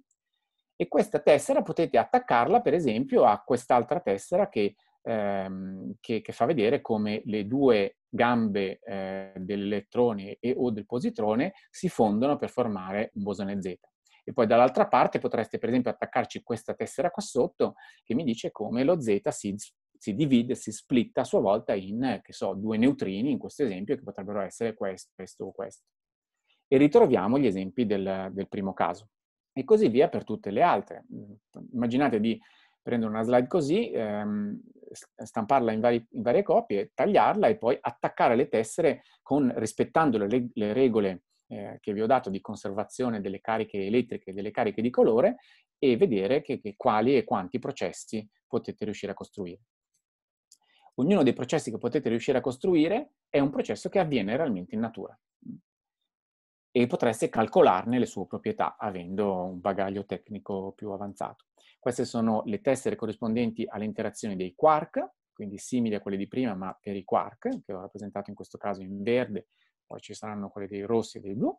E questa tessera potete attaccarla per esempio a quest'altra tessera che, ehm, che, che fa vedere come le due gambe eh, dell'elettrone e o del positrone si fondono per formare un bosone Z e poi dall'altra parte potreste per esempio attaccarci questa tessera qua sotto che mi dice come lo z si, si divide, si splitta a sua volta in, che so, due neutrini in questo esempio che potrebbero essere questo, questo o questo. E ritroviamo gli esempi del, del primo caso. E così via per tutte le altre. Immaginate di prendere una slide così, ehm, stamparla in, vari, in, varie copie, tagliarla e poi attaccare le tessere con, rispettando le, le regole eh, che vi ho dato di conservazione delle cariche elettriche e delle cariche di colore e vedere che, che quali e quanti processi potete riuscire a costruire. Ognuno dei processi che potete riuscire a costruire è un processo che avviene realmente in natura e potreste calcolarne le sue proprietà avendo un bagaglio tecnico più avanzato. Queste sono le tessere corrispondenti alle interazioni dei quark, quindi simili a quelle di prima ma per i quark, che ho rappresentato in questo caso in verde poi ci saranno quelle dei rossi e dei blu,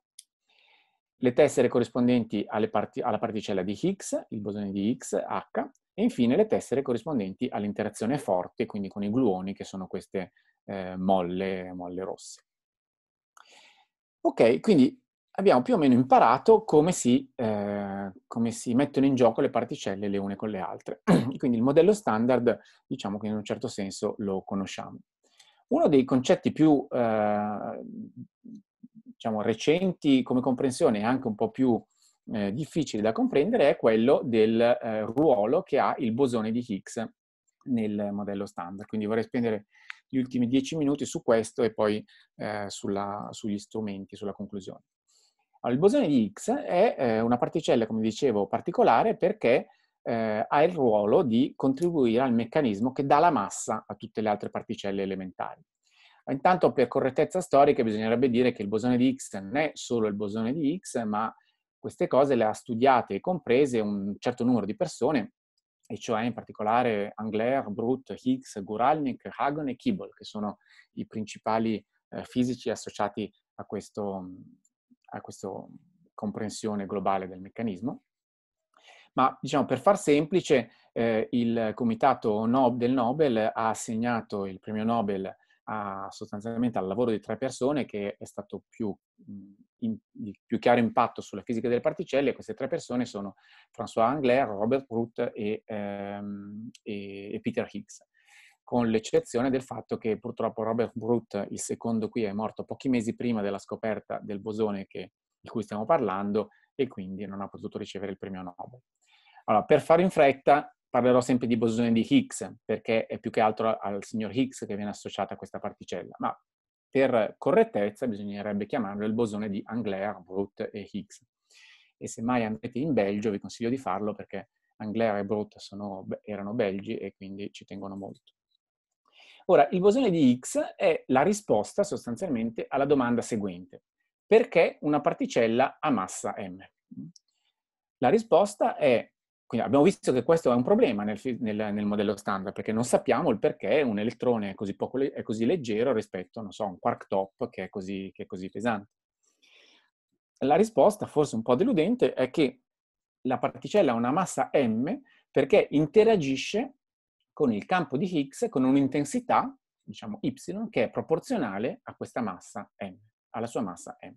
le tessere corrispondenti parti alla particella di Higgs, il bosone di Higgs, H, e infine le tessere corrispondenti all'interazione forte, quindi con i gluoni, che sono queste eh, molle, molle rosse. Ok, quindi abbiamo più o meno imparato come si, eh, come si, mettono in gioco le particelle le une con le altre. Quindi il modello standard, diciamo che in un certo senso lo conosciamo. Uno dei concetti più eh, diciamo, recenti come comprensione e anche un po' più eh, difficili da comprendere è quello del eh, ruolo che ha il bosone di Higgs nel modello standard. Quindi vorrei spendere gli ultimi dieci minuti su questo e poi eh, sulla, sugli strumenti, sulla conclusione. Allora, il bosone di Higgs è eh, una particella, come dicevo, particolare perché eh, ha il ruolo di contribuire al meccanismo che dà la massa a tutte le altre particelle elementari. Intanto per correttezza storica bisognerebbe dire che il bosone di Higgs non è solo il bosone di Higgs, ma queste cose le ha studiate e comprese un certo numero di persone, e cioè in particolare Angler, Brut, Higgs, Guralnik, Hagen e Kibble, che sono i principali eh, fisici associati a questa comprensione globale del meccanismo. Ma diciamo, per far semplice, eh, il comitato Nob del Nobel ha assegnato il premio Nobel a, sostanzialmente al lavoro di tre persone che è stato più, mm, in, di più chiaro impatto sulla fisica delle particelle. e Queste tre persone sono François Angler, Robert Prout e, ehm, e, e Peter Higgs con l'eccezione del fatto che purtroppo Robert Brut, il secondo qui, è morto pochi mesi prima della scoperta del bosone che, di cui stiamo parlando e quindi non ha potuto ricevere il premio Nobel. Allora, per fare in fretta, parlerò sempre di bosone di Higgs, perché è più che altro al signor Higgs che viene associata questa particella, ma per correttezza bisognerebbe chiamarlo il bosone di Angler, Brut e Higgs. E se mai andate in Belgio vi consiglio di farlo perché Angler e Brut sono, erano belgi e quindi ci tengono molto. Ora, il bosone di Higgs è la risposta sostanzialmente alla domanda seguente perché una particella ha massa m? La risposta è, quindi abbiamo visto che questo è un problema nel, nel, nel modello standard, perché non sappiamo il perché un elettrone è così, poco, è così leggero rispetto, a so, un quark top che è così, che è così pesante. La risposta, forse un po' deludente, è che la particella ha una massa m perché interagisce con il campo di Higgs con un'intensità, diciamo y, che è proporzionale a questa massa m alla sua massa m.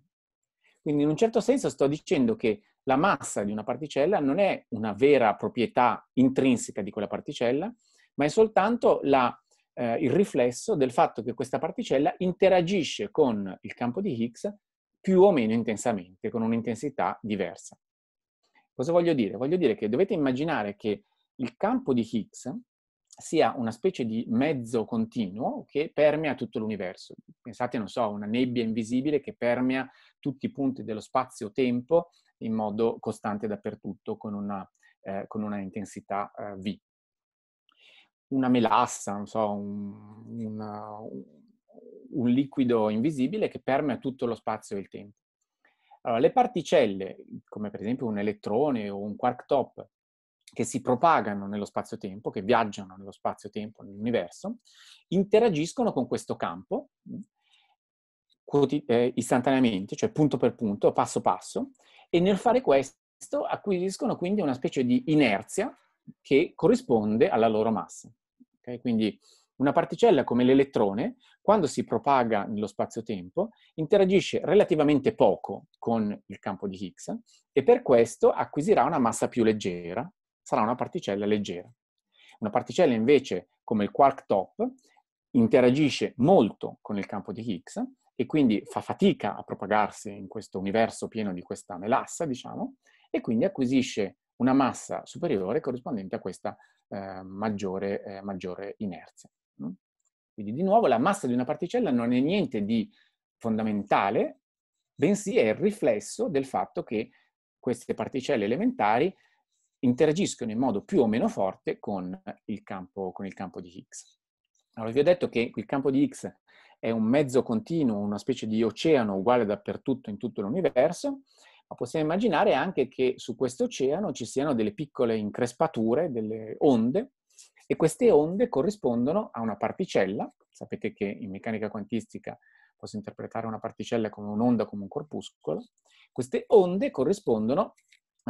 Quindi in un certo senso sto dicendo che la massa di una particella non è una vera proprietà intrinseca di quella particella, ma è soltanto la, eh, il riflesso del fatto che questa particella interagisce con il campo di Higgs più o meno intensamente, con un'intensità diversa. Cosa voglio dire? Voglio dire che dovete immaginare che il campo di Higgs sia una specie di mezzo continuo che permea tutto l'universo. Pensate, non so, una nebbia invisibile che permea tutti i punti dello spazio-tempo in modo costante dappertutto, con una, eh, con una intensità eh, V. Una melassa, non so, un, una, un liquido invisibile che permea tutto lo spazio e il tempo. Allora, le particelle, come per esempio un elettrone o un quark top, che si propagano nello spazio-tempo, che viaggiano nello spazio-tempo, nell'universo, interagiscono con questo campo mm, eh, istantaneamente, cioè punto per punto, passo passo, e nel fare questo acquisiscono quindi una specie di inerzia che corrisponde alla loro massa. Okay? Quindi una particella come l'elettrone, quando si propaga nello spazio-tempo, interagisce relativamente poco con il campo di Higgs e per questo acquisirà una massa più leggera, sarà una particella leggera. Una particella invece come il quark top interagisce molto con il campo di Higgs e quindi fa fatica a propagarsi in questo universo pieno di questa melassa, diciamo, e quindi acquisisce una massa superiore corrispondente a questa eh, maggiore, eh, maggiore, inerzia. Quindi di nuovo la massa di una particella non è niente di fondamentale, bensì è il riflesso del fatto che queste particelle elementari interagiscono in modo più o meno forte con il campo, con il campo di Higgs. Allora, vi ho detto che il campo di Higgs è un mezzo continuo, una specie di oceano uguale dappertutto in tutto l'universo, ma possiamo immaginare anche che su questo oceano ci siano delle piccole increspature, delle onde, e queste onde corrispondono a una particella. Sapete che in meccanica quantistica posso interpretare una particella come un'onda, come un corpuscolo. Queste onde corrispondono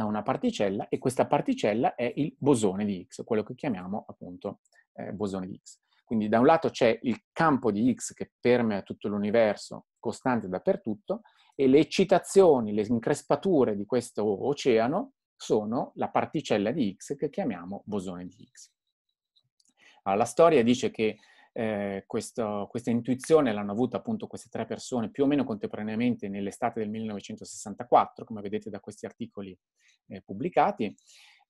a una particella e questa particella è il bosone di X, quello che chiamiamo appunto eh, bosone di X. Quindi da un lato c'è il campo di X che permea tutto l'universo, costante dappertutto, e le eccitazioni, le increspature di questo oceano sono la particella di X che chiamiamo bosone di X. Allora, la storia dice che eh, questo, questa intuizione l'hanno avuta appunto queste tre persone più o meno contemporaneamente nell'estate del 1964, come vedete da questi articoli eh, pubblicati.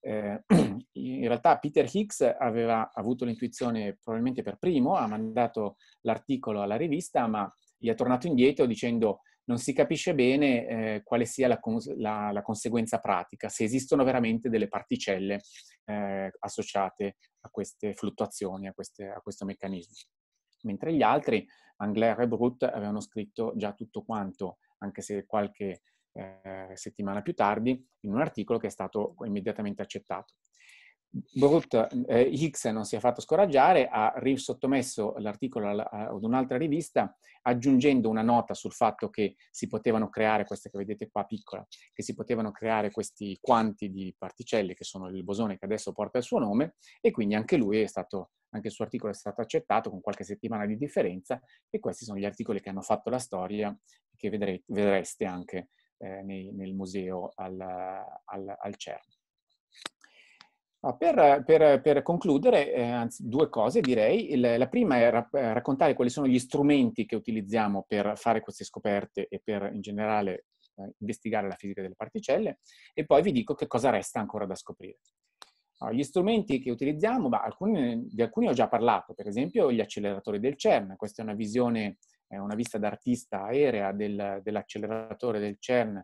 Eh, in realtà Peter Hicks aveva avuto l'intuizione probabilmente per primo, ha mandato l'articolo alla rivista, ma gli è tornato indietro dicendo non si capisce bene eh, quale sia la, cons- la, la, conseguenza pratica, se esistono veramente delle particelle eh, associate a queste fluttuazioni, a, queste, a, questo meccanismo. Mentre gli altri, Angler e Brut, avevano scritto già tutto quanto, anche se qualche eh, settimana più tardi, in un articolo che è stato immediatamente accettato. Brut eh, Hicks non si è fatto scoraggiare, ha risottomesso l'articolo ad un'altra rivista aggiungendo una nota sul fatto che si potevano creare, questa che vedete qua piccola, che si potevano creare questi quanti di particelle che sono il bosone che adesso porta il suo nome e quindi anche lui è stato, anche il suo articolo è stato accettato con qualche settimana di differenza e questi sono gli articoli che hanno fatto la storia che vedrete, vedreste anche eh, nei, nel museo al, al, al CERN per, per, per, concludere, eh, anzi, due cose direi. Il, la prima è ra- eh, raccontare quali sono gli strumenti che utilizziamo per fare queste scoperte e per in generale eh, investigare la fisica delle particelle e poi vi dico che cosa resta ancora da scoprire. Allora, gli strumenti che utilizziamo, bah, alcuni, di alcuni ho già parlato, per esempio gli acceleratori del CERN, questa è una visione, eh, una vista d'artista aerea del, dell'acceleratore del CERN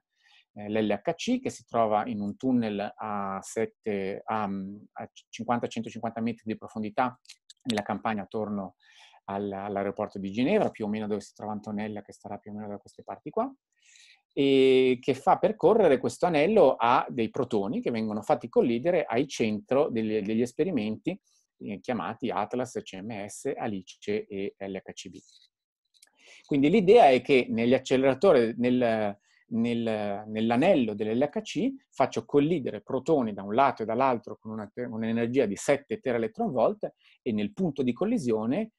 eh, l'LHC che si trova in un tunnel a, 7, a, mm, a 50-150 metri di profondità nella campagna attorno all'aeroporto di Ginevra, più o meno dove si trova Antonella, che starà più o meno da queste parti qua, e che fa percorrere questo anello a dei protoni che vengono fatti collidere ai centro degli, degli esperimenti eh, chiamati Atlas, CMS, Alice e LHCb. Quindi l'idea è che negli acceleratori, nel, nel, nell'anello dell'LHC faccio collidere protoni da un lato e dall'altro con una, un'energia di 7 teraeletronvolt e nel punto di collisione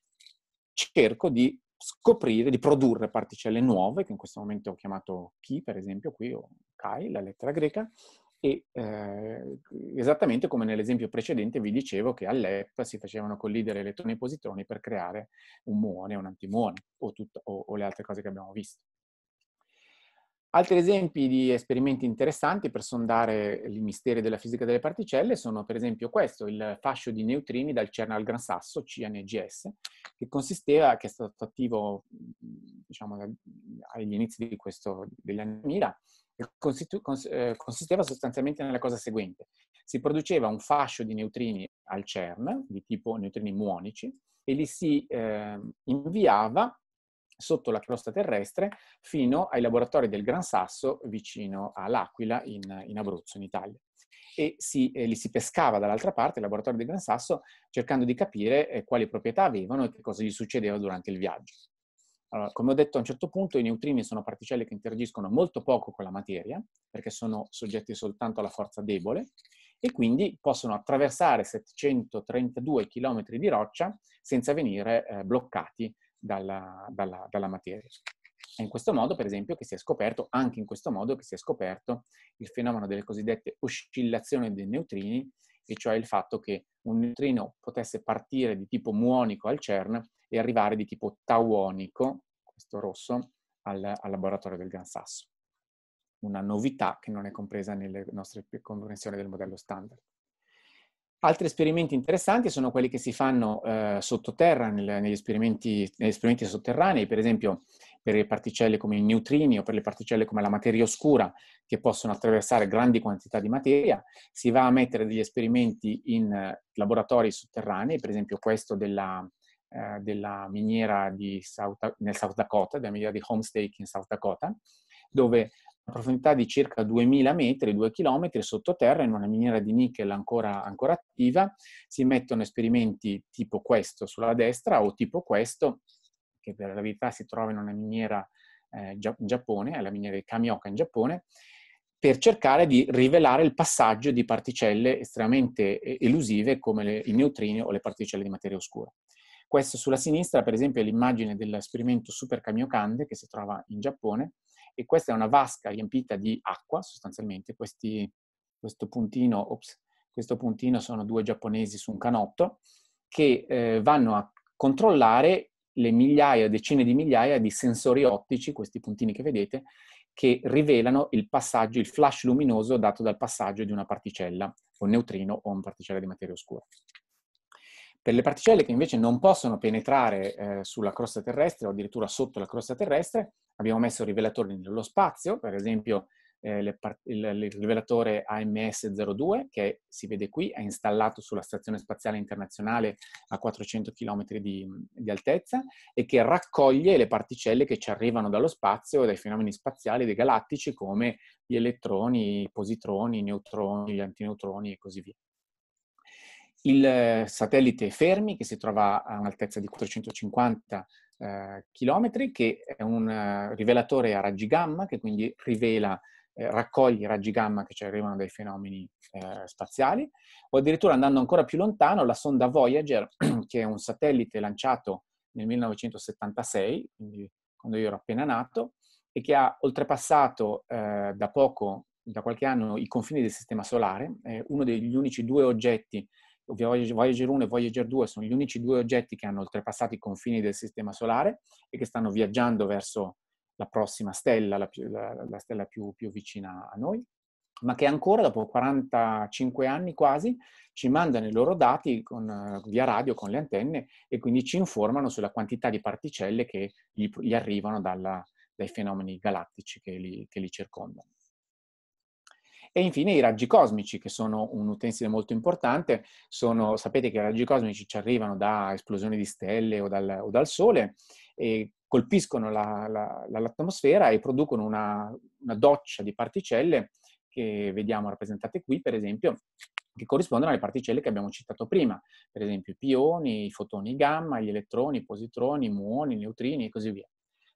cerco di scoprire, di produrre particelle nuove, che in questo momento ho chiamato Chi, per esempio, qui, o chi, la lettera greca, e eh, esattamente come nell'esempio precedente vi dicevo che all'EP si facevano collidere elettroni e positroni per creare un muone, un antimuone o, tut- o, o le altre cose che abbiamo visto. Altri esempi di esperimenti interessanti per sondare i misteri della fisica delle particelle sono per esempio questo, il fascio di neutrini dal CERN al Gran Sasso, CNGS, che consisteva, che è stato attivo diciamo, agli inizi questo, degli anni 2000, eh, consisteva sostanzialmente nella cosa seguente. Si produceva un fascio di neutrini al CERN, di tipo neutrini muonici, e li si eh, inviava sotto la crosta terrestre fino ai laboratori del Gran Sasso vicino all'Aquila in, in Abruzzo, in Italia. E, si, e eh, li si pescava dall'altra parte, i laboratori del Gran Sasso, cercando di capire eh, quali proprietà avevano e che cosa gli succedeva durante il viaggio. Allora, come ho detto a un certo punto, i neutrini sono particelle che interagiscono molto poco con la materia, perché sono soggetti soltanto alla forza debole, e quindi possono attraversare 732 km di roccia senza venire eh, bloccati dalla, dalla, dalla materia. È in questo modo, per esempio, che si è scoperto, anche in questo modo, che si è scoperto il fenomeno delle cosiddette oscillazioni dei neutrini, e cioè il fatto che un neutrino potesse partire di tipo muonico al CERN e arrivare di tipo tauonico, questo rosso, al, al laboratorio del Gran Sasso. Una novità che non è compresa nelle nostre comprensioni del modello standard. Altri esperimenti interessanti sono quelli che si fanno eh, sottoterra nel, negli, esperimenti, negli, esperimenti, sotterranei, per esempio per le particelle come i neutrini o per le particelle come la materia oscura che possono attraversare grandi quantità di materia. Si va a mettere degli esperimenti in eh, laboratori sotterranei, per esempio questo della, eh, della miniera South, nel South Dakota, della miniera di Homestake in South Dakota, dove profondità di circa 2000 metri, 2 km sottoterra in una miniera di nickel ancora, ancora, attiva. Si mettono esperimenti tipo questo sulla destra o tipo questo, che per la verità si trova in una miniera eh, in Giappone, alla miniera di Kamioka in Giappone, per cercare di rivelare il passaggio di particelle estremamente eh, elusive come le, i neutrini o le particelle di materia oscura. Questo sulla sinistra, per esempio, è l'immagine dell'esperimento Super Kamiokande che si trova in Giappone, e questa è una vasca riempita di acqua sostanzialmente, Questi, questo, puntino, ops, questo puntino sono due giapponesi su un canotto che eh, vanno a controllare le migliaia, decine di migliaia di sensori ottici, questi puntini che vedete, che rivelano il passaggio, il flash luminoso dato dal passaggio di una particella, un neutrino o una particella di materia oscura. Per le particelle che invece non possono penetrare eh, sulla crosta terrestre o addirittura sotto la crosta terrestre, abbiamo messo rivelatori nello spazio, per esempio eh, part- il, il, rivelatore AMS-02 che si vede qui, è installato sulla Stazione Spaziale Internazionale a 400 km di, di altezza e che raccoglie le particelle che ci arrivano dallo spazio, dai fenomeni spaziali, dei galattici come gli elettroni, i positroni, i neutroni, gli antineutroni e così via il satellite Fermi, che si trova a un'altezza di 450 eh, km, che è un eh, rivelatore a raggi gamma, che quindi rivela, eh, raccoglie i raggi gamma che ci arrivano dai fenomeni eh, spaziali, o addirittura andando ancora più lontano, la sonda Voyager, che è un satellite lanciato nel 1976, quindi quando io ero appena nato, e che ha oltrepassato eh, da poco, da qualche anno, i confini del Sistema Solare, è uno degli unici due oggetti Voyager, 1 e Voyager 2 sono gli unici due oggetti che hanno oltrepassato i confini del Sistema Solare e che stanno viaggiando verso la prossima stella, la, più, la, la stella più, più vicina a noi, ma che ancora dopo 45 anni quasi ci mandano i loro dati con, via radio con le antenne e quindi ci informano sulla quantità di particelle che gli, gli arrivano dalla, dai fenomeni galattici che li, che li circondano. E infine i raggi cosmici, che sono un utensile molto importante. Sono, sapete che i raggi cosmici ci arrivano da esplosioni di stelle o dal, o dal Sole e colpiscono la, la, l'atmosfera e producono una, una doccia di particelle che vediamo rappresentate qui, per esempio, che corrispondono alle particelle che abbiamo citato prima, per esempio i pioni, i fotoni gamma, gli elettroni, i positroni, i muoni, i neutrini e così via.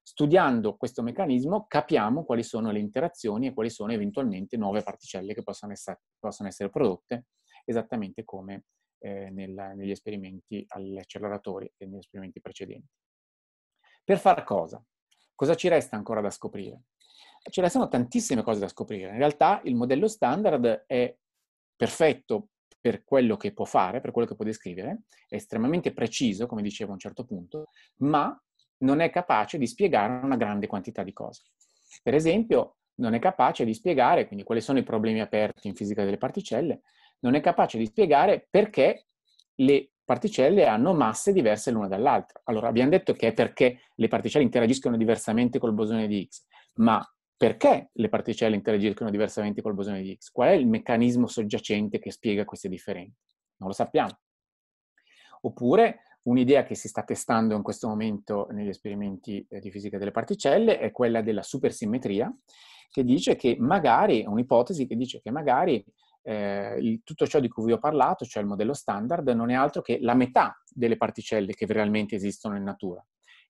Studiando questo meccanismo capiamo quali sono le interazioni e quali sono eventualmente nuove particelle che possono essere, possono essere prodotte, esattamente come eh, nella, negli esperimenti agli acceleratori e negli esperimenti precedenti. Per far cosa? Cosa ci resta ancora da scoprire? Ce ne sono tantissime cose da scoprire. In realtà il modello standard è perfetto per quello che può fare, per quello che può descrivere, è estremamente preciso, come dicevo a un certo punto, ma non è capace di spiegare una grande quantità di cose. Per esempio, non è capace di spiegare, quindi quali sono i problemi aperti in fisica delle particelle, non è capace di spiegare perché le particelle hanno masse diverse l'una dall'altra. Allora, abbiamo detto che è perché le particelle interagiscono diversamente col bosone di X, ma perché le particelle interagiscono diversamente col bosone di X? Qual è il meccanismo soggiacente che spiega queste differenze? Non lo sappiamo. Oppure Un'idea che si sta testando in questo momento negli esperimenti eh, di fisica delle particelle è quella della supersimmetria, che dice che magari, un'ipotesi che dice che magari eh, tutto ciò di cui vi ho parlato, cioè il modello standard, non è altro che la metà delle particelle che realmente esistono in natura.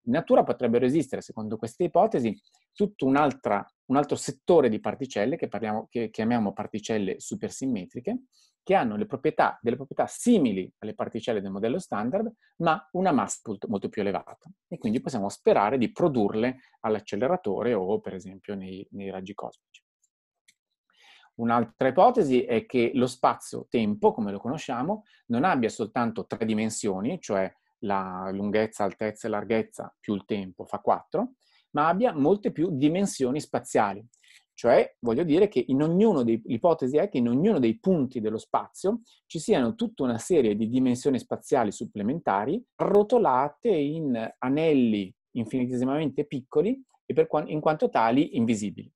In natura potrebbero esistere, secondo queste ipotesi, tutto un, altro settore di particelle che, parliamo, che chiamiamo particelle supersimmetriche, che hanno proprietà, delle proprietà simili alle particelle del modello standard, ma una massa molto più elevata. E quindi possiamo sperare di produrle all'acceleratore o, per esempio, nei, nei raggi cosmici. Un'altra ipotesi è che lo spazio-tempo, come lo conosciamo, non abbia soltanto tre dimensioni, cioè la lunghezza, altezza e larghezza più il tempo fa 4, ma abbia molte più dimensioni spaziali. Cioè, voglio dire che in ognuno dei, l'ipotesi è che in ognuno dei punti dello spazio ci siano tutta una serie di dimensioni spaziali supplementari rotolate in anelli infinitesimamente piccoli e per, in quanto tali invisibili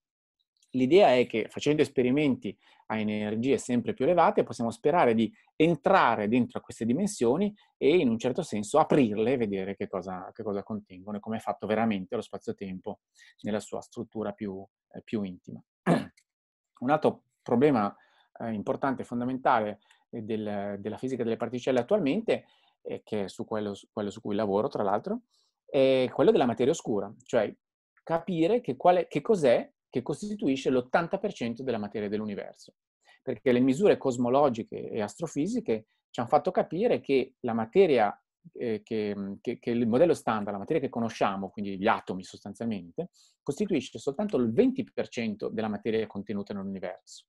l'idea è che facendo esperimenti a energie sempre più elevate possiamo sperare di entrare dentro a queste dimensioni e in un certo senso aprirle e vedere che cosa, che cosa contengono e come è fatto veramente lo spazio-tempo nella sua struttura più, eh, più intima. un altro problema eh, importante, fondamentale eh, del, della fisica delle particelle attualmente, eh, che è su quello, quello su cui lavoro tra l'altro, è quello della materia oscura, cioè capire che, quale, che cos'è che costituisce l'80% della materia dell'universo. Perché le misure cosmologiche e astrofisiche ci hanno fatto capire che la materia eh, che, che, che, il modello standard, la materia che conosciamo, quindi gli atomi sostanzialmente, costituisce soltanto il 20% della materia contenuta nell'universo.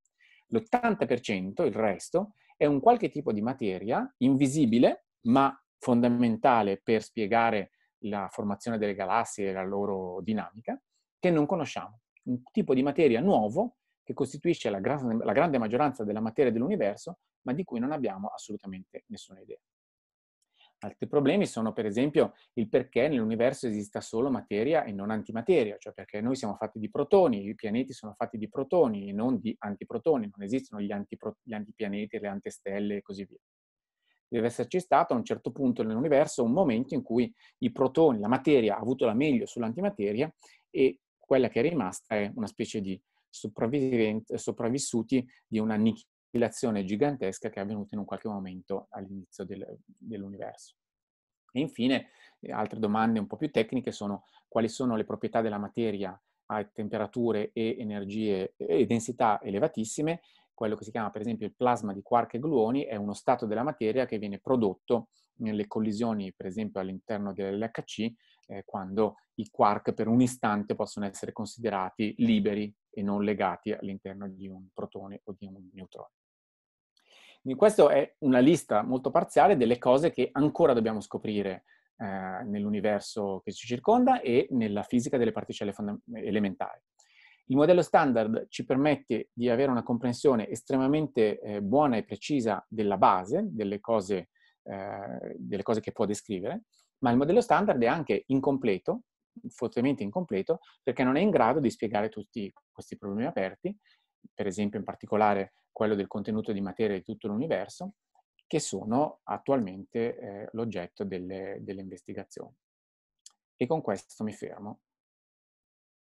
L'80%, il resto, è un qualche tipo di materia invisibile, ma fondamentale per spiegare la formazione delle galassie e la loro dinamica, che non conosciamo un tipo di materia nuovo che costituisce la, gra- la grande maggioranza della materia dell'universo, ma di cui non abbiamo assolutamente nessuna idea. Altri problemi sono per esempio il perché nell'universo esista solo materia e non antimateria, cioè perché noi siamo fatti di protoni, i pianeti sono fatti di protoni e non di antiprotoni, non esistono gli, antipro- gli antipianeti, le antestelle e così via. Deve esserci stato a un certo punto nell'universo un momento in cui i protoni, la materia ha avuto la meglio sull'antimateria e quella che è rimasta è una specie di sopravvissuti di un'annichilazione gigantesca che è avvenuta in un qualche momento all'inizio del, dell'universo. E infine, eh, altre domande un po' più tecniche sono quali sono le proprietà della materia a temperature e energie e densità elevatissime. Quello che si chiama per esempio il plasma di quark e gluoni è uno stato della materia che viene prodotto nelle collisioni, per esempio all'interno dell'LHC, eh, quando i quark per un istante possono essere considerati liberi e non legati all'interno di un protone o di un neutrone. Quindi questa è una lista molto parziale delle cose che ancora dobbiamo scoprire eh, nell'universo che ci circonda e nella fisica delle particelle elementari. Il modello standard ci permette di avere una comprensione estremamente eh, buona e precisa della base, delle cose, eh, delle cose che può descrivere, ma il modello standard è anche incompleto, fortemente incompleto, perché non è in grado di spiegare tutti questi problemi aperti, per esempio in particolare quello del contenuto di materia di tutto l'universo, che sono attualmente eh, l'oggetto delle, delle investigazioni. E con questo mi fermo.